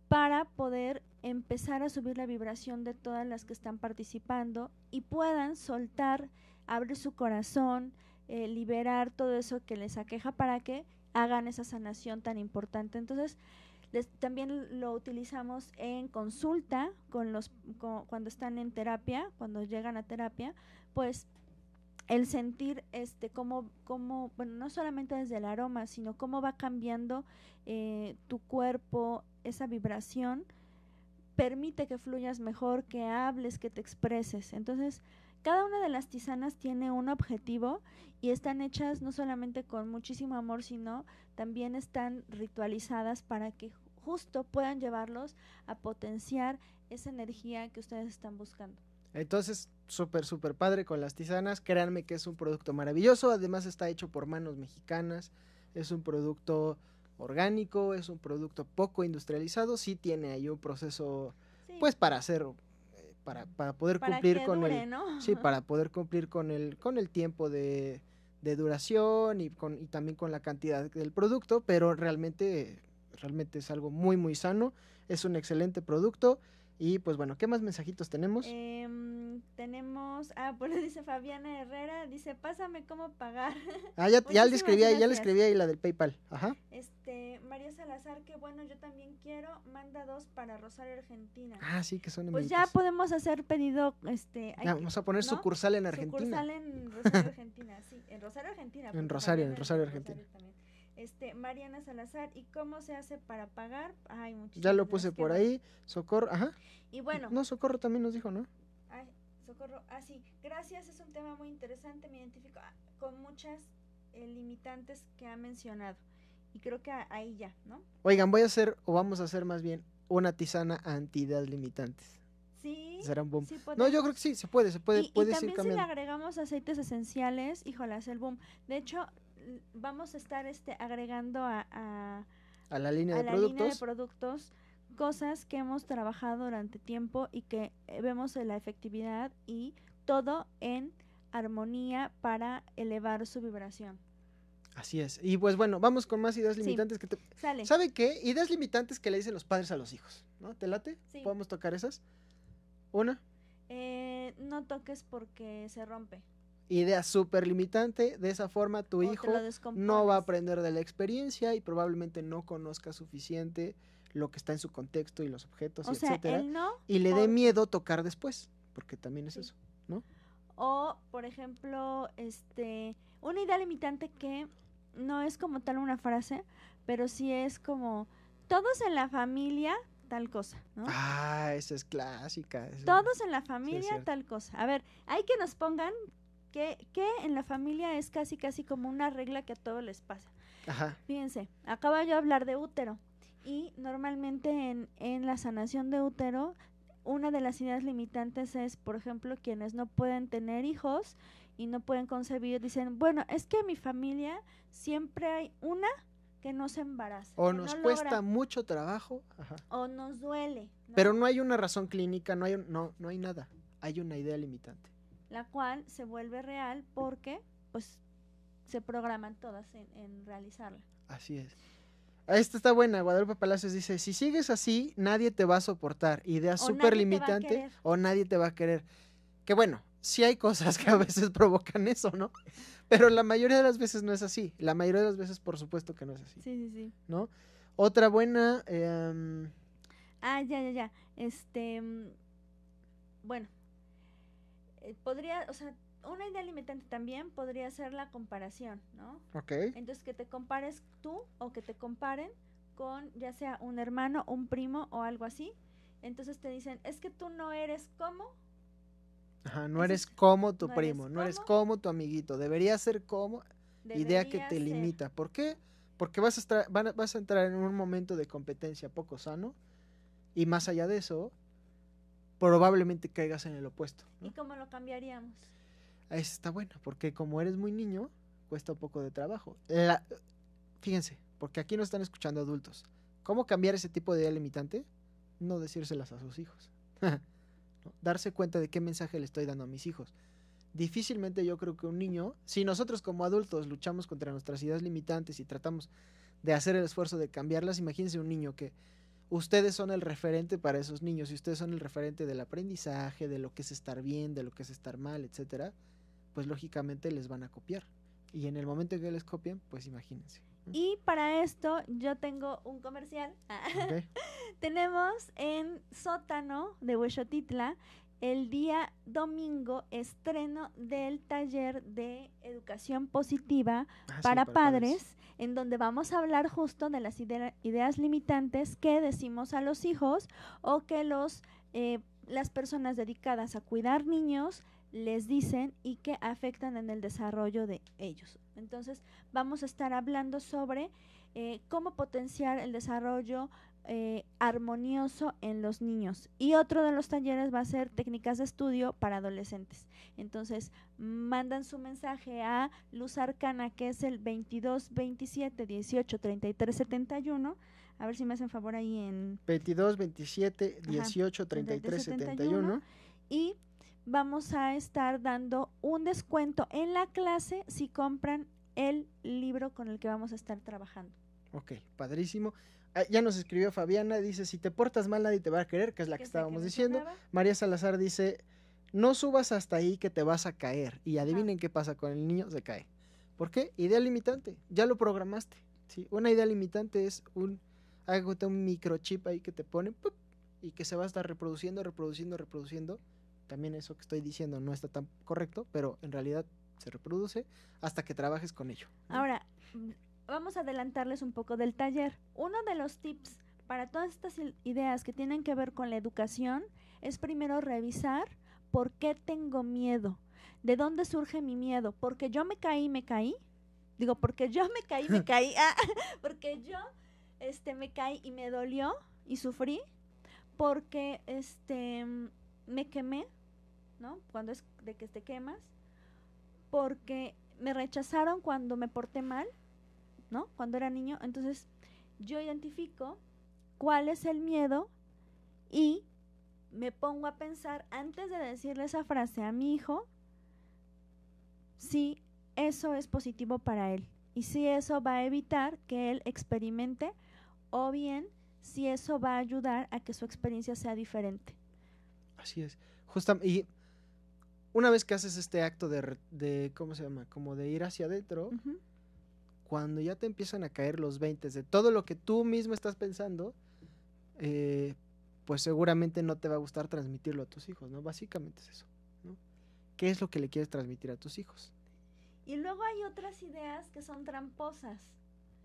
para poder empezar a subir la vibración de todas las que están participando y puedan soltar, abrir su corazón, eh, liberar todo eso que les aqueja para que hagan esa sanación tan importante. Entonces, también lo utilizamos en consulta con los cuando están en terapia, cuando llegan a terapia, pues el sentir este cómo como, bueno no solamente desde el aroma sino cómo va cambiando eh, tu cuerpo esa vibración permite que fluyas mejor que hables que te expreses entonces cada una de las tisanas tiene un objetivo y están hechas no solamente con muchísimo amor sino también están ritualizadas para que justo puedan llevarlos a potenciar esa energía que ustedes están buscando entonces, súper, súper padre con las tisanas. Créanme que es un producto maravilloso. Además está hecho por manos mexicanas. Es un producto orgánico, es un producto poco industrializado. Sí tiene ahí un proceso, pues, para hacer... Eh, para, para poder cumplir con el sí para poder cumplir con el con el tiempo de, duración y, con, y también con la cantidad del producto, pero realmente, realmente es algo muy, muy sano. Es un excelente producto. Y pues bueno, ¿qué más mensajitos tenemos? Em, tenemos, ah, pues dice Fabiana Herrera, dice, pásame cómo pagar. Ah, ya, ya le escribí ahí, ya le escribí ahí la del PayPal, ajá. Este, María Salazar, que bueno, yo también quiero, manda dos para Rosario, Argentina. Ah, sí, que son Pues ya podemos hacer pedido, este. vamos a poner sucursal en Argentina. Sucursal en Rosario, Argentina, sí, en Rosario, Argentina. En Rosario, en Rosario, Argentina. Rosario este, Mariana Salazar, ¿y cómo se hace para pagar? Ay, ya lo puse por ahí, Socorro, ajá. Y bueno. No, Socorro también nos dijo, ¿no? Ay, Socorro, así, ah, gracias, es un tema muy interesante, me identifico ah, con muchas eh, limitantes que ha mencionado. Y creo que ahí ya, ¿no? Oigan, voy a hacer, o vamos a hacer más bien, una tisana anti ideas limitantes. Sí. Será un boom. no, yo creo que sí, se puede, se puede. Y, puede y también si le agregamos aceites esenciales, híjole, el boom. De hecho, vamos a estar este, agregando a, la, línea, de productos. cosas que hemos trabajado durante tiempo y que eh, vemos en la efectividad y todo en armonía para elevar su vibración. Así es. Y pues bueno, vamos con más ideas limitantes que te... ¿Sabe qué? Ideas limitantes que le dicen los padres a los hijos, ¿no? ¿Te late? ¿Podemos tocar esas? ¿Una? Eh, no toques porque se rompe idea súper limitante. De esa forma tu hijo no va a aprender de la experiencia y probablemente no conozca suficiente lo que está en su contexto y los objetos, y etcétera. y le dé miedo tocar después, porque también es eso, ¿no? O, por ejemplo, este, una idea limitante que no es como tal una frase, pero sí es como todos en la familia tal cosa, ¿no? Ah, esa es clásica. Todos en la familia tal cosa. A ver, hay que nos pongan que, en la familia es casi casi como una regla que a todos les pasa. Ajá. Fíjense, acaba yo de hablar de útero y normalmente en, la sanación de útero una de las ideas limitantes es, por ejemplo, quienes no pueden tener hijos y no pueden concebir, dicen, bueno, es que en mi familia siempre hay una que no se embaraza. O nos cuesta mucho trabajo. O nos duele. Pero no hay una razón clínica, no hay, no, no hay nada. Hay una idea limitante la cual se vuelve real porque pues se programan todas en, realizarla. Así es. Esta está buena, Guadalupe Palacios dice, si sigues así, nadie te va a soportar. Idea súper limitante o nadie te va a querer. Que bueno, sí hay cosas que a veces provocan eso, ¿no? Pero la mayoría de las veces no es así. La mayoría de las veces, por supuesto que no es así. Sí, sí, sí. ¿No? Otra buena... Em, ah, ya, ya, ya. Este... Mm, bueno, eh, podría, o sea, una idea limitante también podría ser la comparación, ¿no? Ok. Entonces, que te compares tú o que te comparen con ya sea un hermano, un primo o algo así. Entonces te dicen, es que tú no eres como. Ajá, no eres como tu primo, no eres como tu amiguito, Debería ser como. idea que te limita. ¿Por qué? Porque vas a, estar, vas a entrar en un momento de competencia poco sano. Y más allá de eso, probablemente caigas en el opuesto. ¿Y cómo lo cambiaríamos? Eso está bueno, porque como eres muy niño, cuesta un poco de trabajo. fíjense, porque aquí no están escuchando adultos. ¿Cómo cambiar ese tipo de idea limitante? No decírselas a sus hijos. Darse cuenta de qué mensaje le estoy dando a mis hijos. Difícilmente yo creo que un niño, si nosotros como adultos luchamos contra nuestras ideas limitantes y tratamos de hacer el esfuerzo de cambiarlas, imagínense un niño que ustedes son el referente para esos niños y ustedes son el referente del aprendizaje, de lo que es estar bien, de lo que es estar mal, etcétera, pues lógicamente les van a copiar. Y en el momento que les copien, pues imagínense. Y para esto yo tengo un comercial. Tenemos en Sótano de Huechotitla el día domingo estreno del taller de educación positiva ah, para, padres, en donde vamos a hablar justo de las ideas limitantes que decimos a los hijos o que los, eh, las personas dedicadas a cuidar niños les dicen y que afectan en el desarrollo de ellos. Entonces vamos a estar hablando sobre eh, cómo potenciar el desarrollo eh, armonioso en los niños. Y otro de los talleres va a ser técnicas de estudio para adolescentes. Entonces, mandan su mensaje a Luz Arcana, que es el 22 27 18 33 71. A ver si me hacen favor ahí en... 22 27 18 33 71. Y vamos a estar dando un descuento en la clase si compran el libro con el que vamos a estar trabajando. Ok, padrísimo. Ah, ya nos escribió Fabiana, dice, si te portas mal nadie te va a querer, que es la que, estábamos diciendo. María Salazar dice, no subas hasta ahí que te vas a caer. Y adivinen qué pasa con el niño, se cae. ¿Por qué? Idea limitante, ya lo programaste. ¿sí? Una idea limitante es un, un microchip ahí que te ponen y que se va a estar reproduciendo, reproduciendo, reproduciendo. También eso que estoy diciendo no está tan correcto, pero en realidad se reproduce hasta que trabajes con ello. Ahora, vamos a adelantarles un poco del taller. Uno de los tips para todas estas ideas que tienen que ver con la educación es primero revisar por qué tengo miedo, de dónde surge mi miedo, porque yo me caí, me caí. Digo, porque yo me caí, me caí, ah, porque yo este me caí y me dolió y sufrí, porque este me quemé, ¿no? Cuando es de que te quemas, porque me rechazaron cuando me porté mal, ¿no? Cuando era niño. Entonces, yo identifico cuál es el miedo y me pongo a pensar antes de decirle esa frase a mi hijo si eso es positivo para él y si eso va a evitar que él experimente o bien si eso va a ayudar a que su experiencia sea diferente. Así es. Justamente, y una vez que haces este acto de, ¿cómo se llama? Como de ir hacia adentro, cuando ya te empiezan a caer los 20 de todo lo que tú mismo estás pensando, eh, pues seguramente no te va a gustar transmitirlo a tus hijos, ¿no? Básicamente es eso, ¿no? ¿Qué es lo que le quieres transmitir a tus hijos? Y luego hay otras ideas que son tramposas.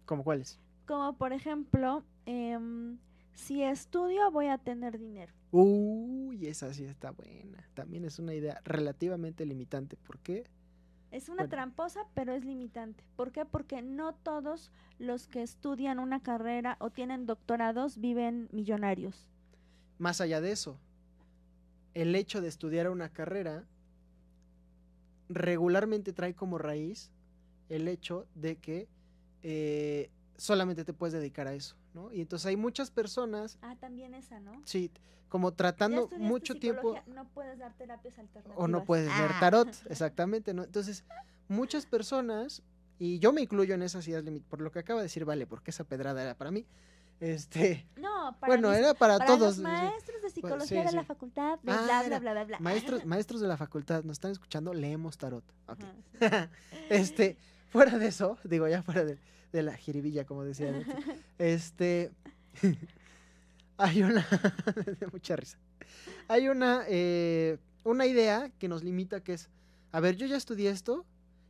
¿Como cuáles? Como por ejemplo, em, si estudio voy a tener dinero. Uy, esa sí está buena. También es una idea relativamente limitante. ¿Por qué? Es una tramposa, pero es limitante. ¿Por qué? Porque no todos los que estudian una carrera o tienen doctorados viven millonarios. Más allá de eso, el hecho de estudiar una carrera regularmente trae como raíz el hecho de que eh, solamente te puedes dedicar a eso. ¿no? Y entonces hay muchas personas. Ah, también esa, ¿no? Sí, como tratando mucho tiempo. No puedes dar terapias alternativas. O no puedes dar ah. tarot, exactamente, ¿no? Entonces, muchas personas, y yo me incluyo en esas ideas límite, por lo que acaba de decir, vale, porque esa pedrada era para mí. Este, no, para bueno, era para, todos. maestros de pues, psicología de la facultad, bla, ah, bla, bla, bla, Maestros, maestros de la facultad, nos están escuchando, leemos tarot. Okay. este, fuera de eso, digo ya fuera de, la jiribilla, como decía. este, hay una, mucha risa. Hay una, eh, una idea que nos limita que es, a ver, yo ya estudié esto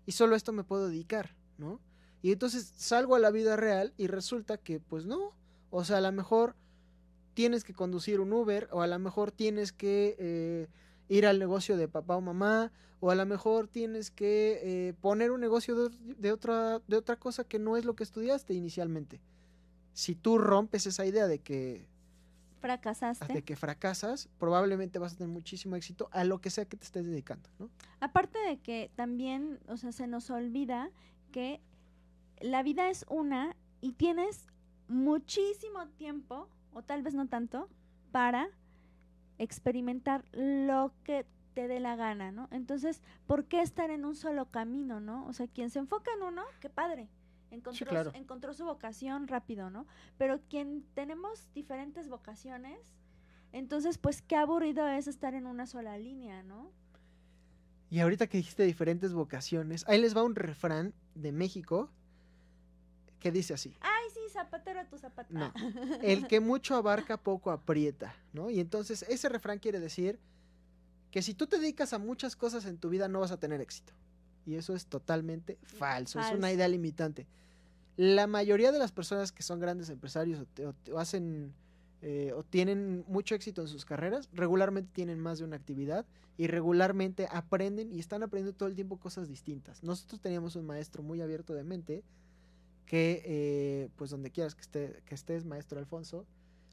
y solo esto me puedo dedicar, ¿no? Y entonces salgo a la vida real y resulta que, pues no, o sea, a lo mejor tienes que conducir un Uber o a lo mejor tienes que... Eh, ir al negocio de papá o mamá, o a lo mejor tienes que eh, poner un negocio de, otra, de otra cosa que no es lo que estudiaste inicialmente. Si tú rompes esa idea de que fracasaste. De que fracasas, probablemente vas a tener muchísimo éxito a lo que sea que te estés dedicando, Aparte de que también, o sea, se nos olvida que la vida es una y tienes muchísimo tiempo, o tal vez no tanto, para experimentar lo que te dé la gana, ¿no? Entonces, ¿por qué estar en un solo camino, no? O sea, quien se enfoca en uno, qué padre. Encontró, su vocación rápido, ¿no? Pero quien tenemos diferentes vocaciones, entonces, pues qué aburrido es estar en una sola línea, ¿no? Y ahorita que dijiste diferentes vocaciones, ahí les va un refrán de México que dice así zapatero a tu zapata. el que mucho abarca poco aprieta, ¿no? Y entonces ese refrán quiere decir que si tú te dedicas a muchas cosas en tu vida no vas a tener éxito. Y eso es totalmente falso, es una idea limitante. La mayoría de las personas que son grandes empresarios o, hacen eh, o tienen mucho éxito en sus carreras, regularmente tienen más de una actividad y regularmente aprenden y están aprendiendo todo el tiempo cosas distintas. Nosotros teníamos un maestro muy abierto de mente que eh, pues donde quieras que, esté, que estés, maestro Alfonso,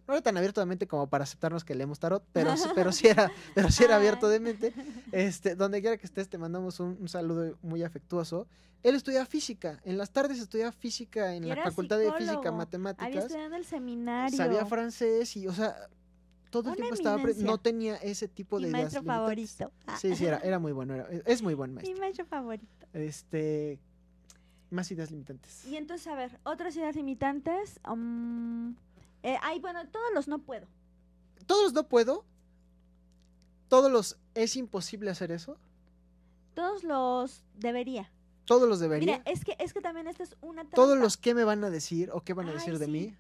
no era tan abierto de mente como para aceptarnos que leemos tarot, pero, pero, sí, era, pero sí era abierto de mente. Ah. Este, donde quiera que estés, te mandamos un, saludo muy afectuoso. Él estudia física, en las tardes estudia física en la Facultad de Física, Matemáticas. Había estudiado el seminario. Sabía francés y, o sea, todo el tiempo estaba, no tenía ese tipo de de... Mi maestro favorito. Ah. Sí, sí, era, muy bueno, es muy buen maestro. Mi maestro favorito. Este, más ideas limitantes. Y entonces, a ver, otras ideas limitantes. Um, hay, eh, bueno, todos los no puedo. Todos los no puedo. Todos los es imposible hacer eso. Todos los debería. Todos los debería. Mira, es que, es que también esta es una Todos los que me van a decir o qué van a decir de mí.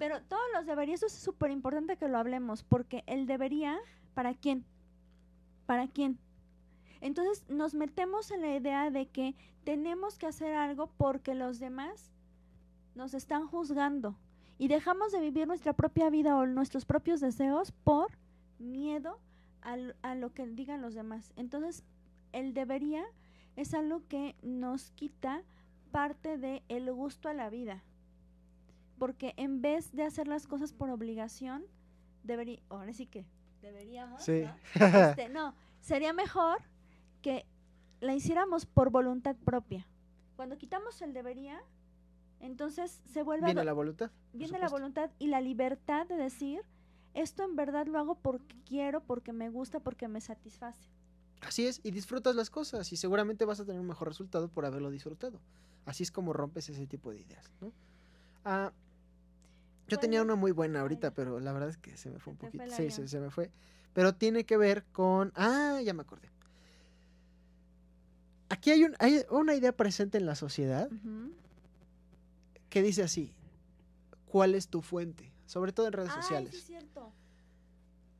Pero todos los debería, eso es súper importante que lo hablemos, porque el debería, ¿para quién? ¿Para quién? Entonces nos metemos en la idea de que tenemos que hacer algo porque los demás nos están juzgando y dejamos de vivir nuestra propia vida o nuestros propios deseos por miedo a, a lo que digan los demás. Entonces el debería es algo que nos quita parte de el gusto a la vida. Porque en vez de hacer las cosas por obligación, debería, ahora sí que deberíamos, sí. no, este, sería mejor que la hiciéramos por voluntad propia. Cuando quitamos el debería, entonces se vuelve... Viene la voluntad. Viene la voluntad y la libertad de decir, esto en verdad lo hago porque quiero, porque me gusta, porque me satisface. Así es, y disfrutas las cosas y seguramente vas a tener un mejor resultado por haberlo disfrutado. Así es como rompes ese tipo de ideas. Ah, yo pues tenía una muy buena ahorita, pero la verdad es que se me fue un poquito. Sí, se me fue. Pero tiene que ver con... Ah, ya me acordé aquí hay, una idea presente en la sociedad que dice así, ¿cuál es tu fuente? Sobre todo en redes sociales. cierto.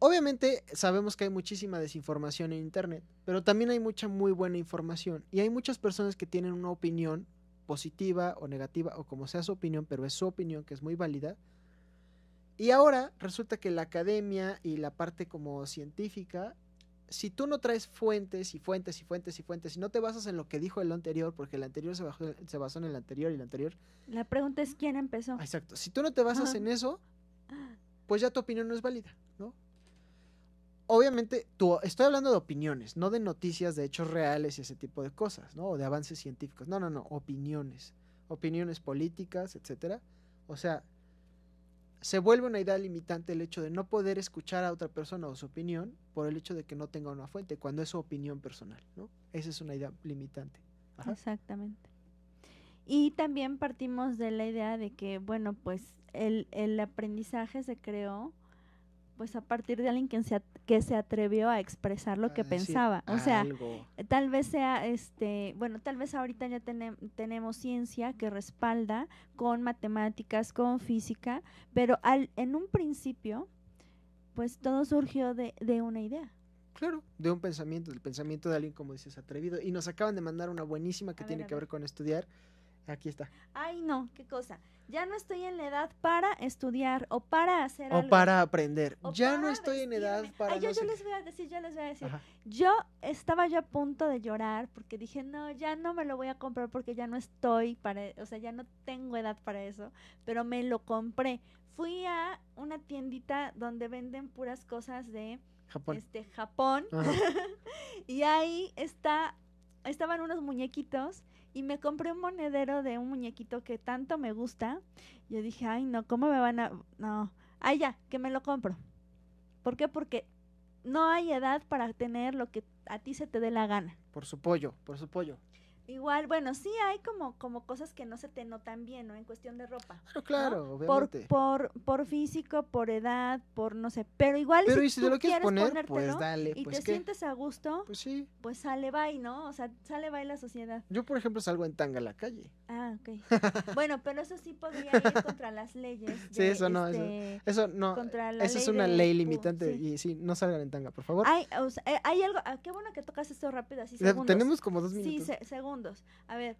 Obviamente sabemos que hay muchísima desinformación en Internet, pero también hay mucha muy buena información y hay muchas personas que tienen una opinión positiva o negativa o como sea su opinión, pero es su opinión que es muy válida. Y ahora resulta que la academia y la parte como científica si tú no traes fuentes y fuentes y fuentes y fuentes, y no te basas en lo que dijo el anterior, porque el anterior se, basó en el anterior y el anterior. La pregunta es quién empezó. Ah, exacto. Si tú no te basas en eso, pues ya tu opinión no es válida, ¿no? Obviamente, tú, estoy hablando de opiniones, no de noticias, de hechos reales y ese tipo de cosas, ¿no? O de avances científicos. No, no, no, opiniones. Opiniones políticas, etcétera. O sea, se vuelve una idea limitante el hecho de no poder escuchar a otra persona o su opinión por el hecho de que no tenga una fuente, cuando es su opinión personal, ¿no? Esa es una idea limitante. Exactamente. Y también partimos de la idea de que, bueno, pues el aprendizaje se creó pues a partir de alguien que se, que se atrevió a expresar lo que pensaba. o sea, eh, tal vez sea, este, bueno, tal vez ahorita ya tenemos ciencia que respalda con matemáticas, con física, pero al, en un principio, pues todo surgió de, de una idea. Claro, de un pensamiento, del pensamiento de alguien, como dices, atrevido. Y nos acaban de mandar una buenísima que tiene que ver con estudiar Aquí está. Ay, no, qué cosa. Ya no estoy en la edad para estudiar o para hacer o algo. O para aprender. ya no estoy en edad para. Ay, yo, yo les voy a decir, yo les voy a decir. Yo estaba yo a punto de llorar porque dije, no, ya no me lo voy a comprar porque ya no estoy para. O sea, ya no tengo edad para eso. Pero me lo compré. Fui a una tiendita donde venden puras cosas de. Japón. Este, Japón. y ahí está. Estaban unos muñequitos y me compré un monedero de un muñequito que tanto me gusta. Yo dije, ay, no, ¿cómo me van a...? No, ay, ya, que me lo compro. ¿Por qué? Porque no hay edad para tener lo que a ti se te dé la gana. Por su pollo, por su pollo. Igual, bueno, sí hay como, como cosas que no se te notan bien, ¿no? En cuestión de ropa. Claro, obviamente. Por, por, físico, por edad, por no sé. Pero igual pero si, tú te lo quieres poner, pues dale. Y pues te sientes a gusto, pues sí. Pues sale bye, ¿no? O sea, sale bye la sociedad. Yo, por ejemplo, salgo en tanga a la calle. Ah, ok. bueno, pero eso sí podría ir contra las leyes. sí, eso no, eso, este, eso, no. eso es una ley limitante. Y sí, no salgan en tanga, por favor. Hay, eh, hay algo, ah, qué bueno que tocas esto rápido, así segundos. Tenemos como dos minutos. Sí, se, segundos a ver,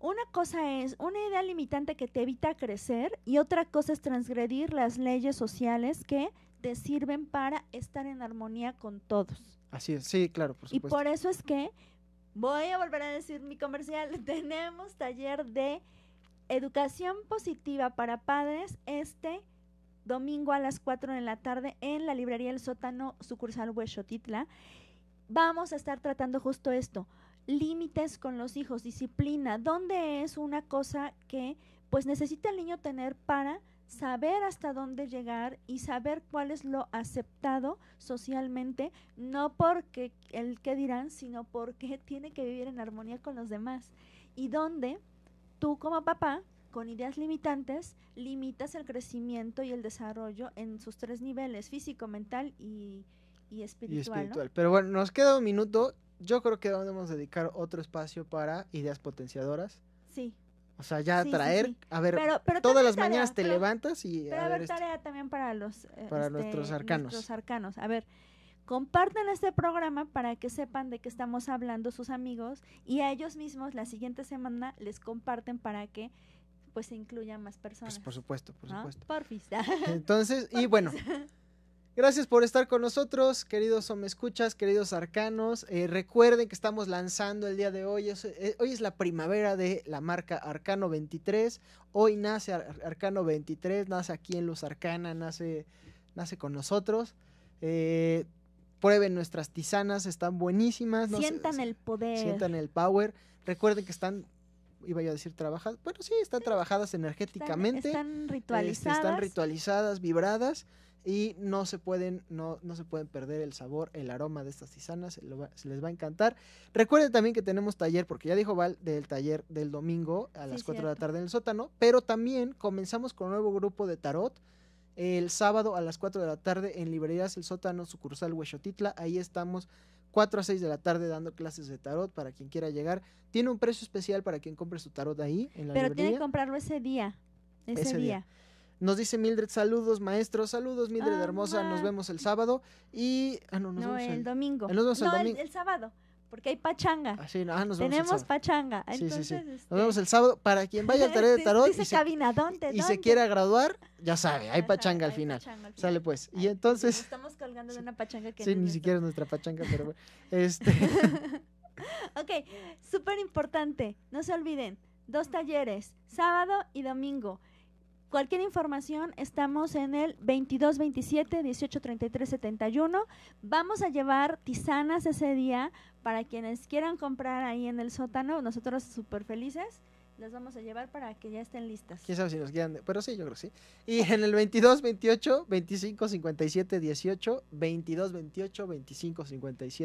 una cosa es una idea limitante que te evita crecer y otra cosa es transgredir las leyes sociales que te sirven para estar en armonía con todos. Así es, sí, claro, por supuesto. Y por eso es que voy a volver a decir mi comercial. Tenemos taller de educación positiva para padres este domingo a las 4 de la tarde en la librería El Sótano, sucursal titla. Vamos a estar tratando justo esto límites con los hijos, disciplina, dónde es una cosa que pues necesita el niño tener para saber hasta dónde llegar y saber cuál es lo aceptado socialmente, no porque el que dirán, sino porque tiene que vivir en armonía con los demás. Y dónde tú como papá, con ideas limitantes, limitas el crecimiento y el desarrollo en sus tres niveles, físico, mental y, espiritual. Pero bueno, nos queda un minuto yo creo que debemos dedicar otro espacio para ideas potenciadoras. Sí. O sea, ya traer, a ver, todas las mañanas te levantas y... Pero a ver, este, tarea también para los... Eh, para este, nuestros arcanos. arcanos. A ver, compartan este programa para que sepan de qué estamos hablando sus amigos y a ellos mismos la siguiente semana les comparten para que pues se incluyan más pues, personas. por supuesto, por supuesto. supuesto. Porfis. Entonces, y bueno... Gracias por estar con nosotros, queridos escuchas, queridos arcanos. Eh, recuerden que estamos lanzando el día de hoy. Eh, hoy es la primavera de la marca Arcano 23. Hoy nace Arcano 23, nace aquí en Luz Arcana, nace, nace con nosotros. Eh, prueben nuestras tisanas, están buenísimas. sientan el poder. Sientan el power. Recuerden que están iba yo a decir trabajadas, bueno sí, están trabajadas energéticamente. están ritualizadas. Este, están ritualizadas, vibradas y no se pueden, no, no se pueden perder el sabor, el aroma de estas tisanas, se, les va a encantar. Recuerden también que tenemos taller, porque ya dijo Val, del taller del domingo a las 4 de la tarde en el sótano, pero también comenzamos con un nuevo grupo de tarot el sábado a las 4 de la tarde en librerías El Sótano, sucursal Huexotitla, ahí estamos 4 a 6 de la tarde dando clases de tarot para quien quiera llegar. Tiene un precio especial para quien compre su tarot ahí en la Pero tiene que comprarlo ese día. Ese, día. Nos dice Mildred, saludos maestro, saludos Mildred ah, hermosa, nos vemos el sábado y... Ah, no, el, domingo. ¿Eh, no, el, sábado. Porque hay pachanga. Ah, sí, ah, nos vemos Tenemos pachanga. Entonces, Nos este vemos el sábado. Para quien vaya al taller de tarot y, se, quiera graduar, ya sabe, hay pachanga, al, final. Sale pues. y entonces. estamos colgando de una pachanga que. Sí, ni siquiera es nuestra pachanga, pero Este. ok, súper importante. No se olviden dos talleres, sábado y domingo. Cualquier información, estamos en el 2227 1833 71. Vamos a llevar tisanas ese día para quienes quieran comprar ahí en el sótano. Nosotros súper felices las vamos a llevar para que ya estén listas. Quién sabe si nos guían, pero sí, yo creo que sí. Y en el 2228 28, 25, 57, 18, 22, 28,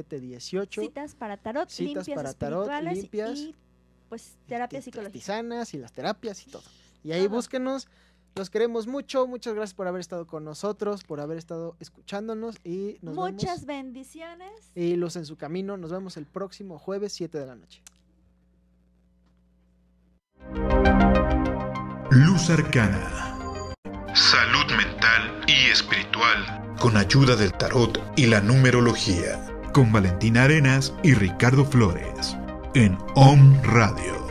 18. Citas para tarot, limpias para tarot, limpias y pues terapias este, psicológicas. Tisanas y las terapias y todo. Y ahí búsquenos los queremos mucho. Muchas gracias por haber estado con nosotros, por haber estado escuchándonos y nos Muchas bendiciones. Y los en su camino. Nos vemos el próximo jueves 7 de la noche. Luz Arcana. Salud mental y espiritual. Con ayuda del tarot y la numerología. Con Valentina Arenas y Ricardo Flores. En OM Radio.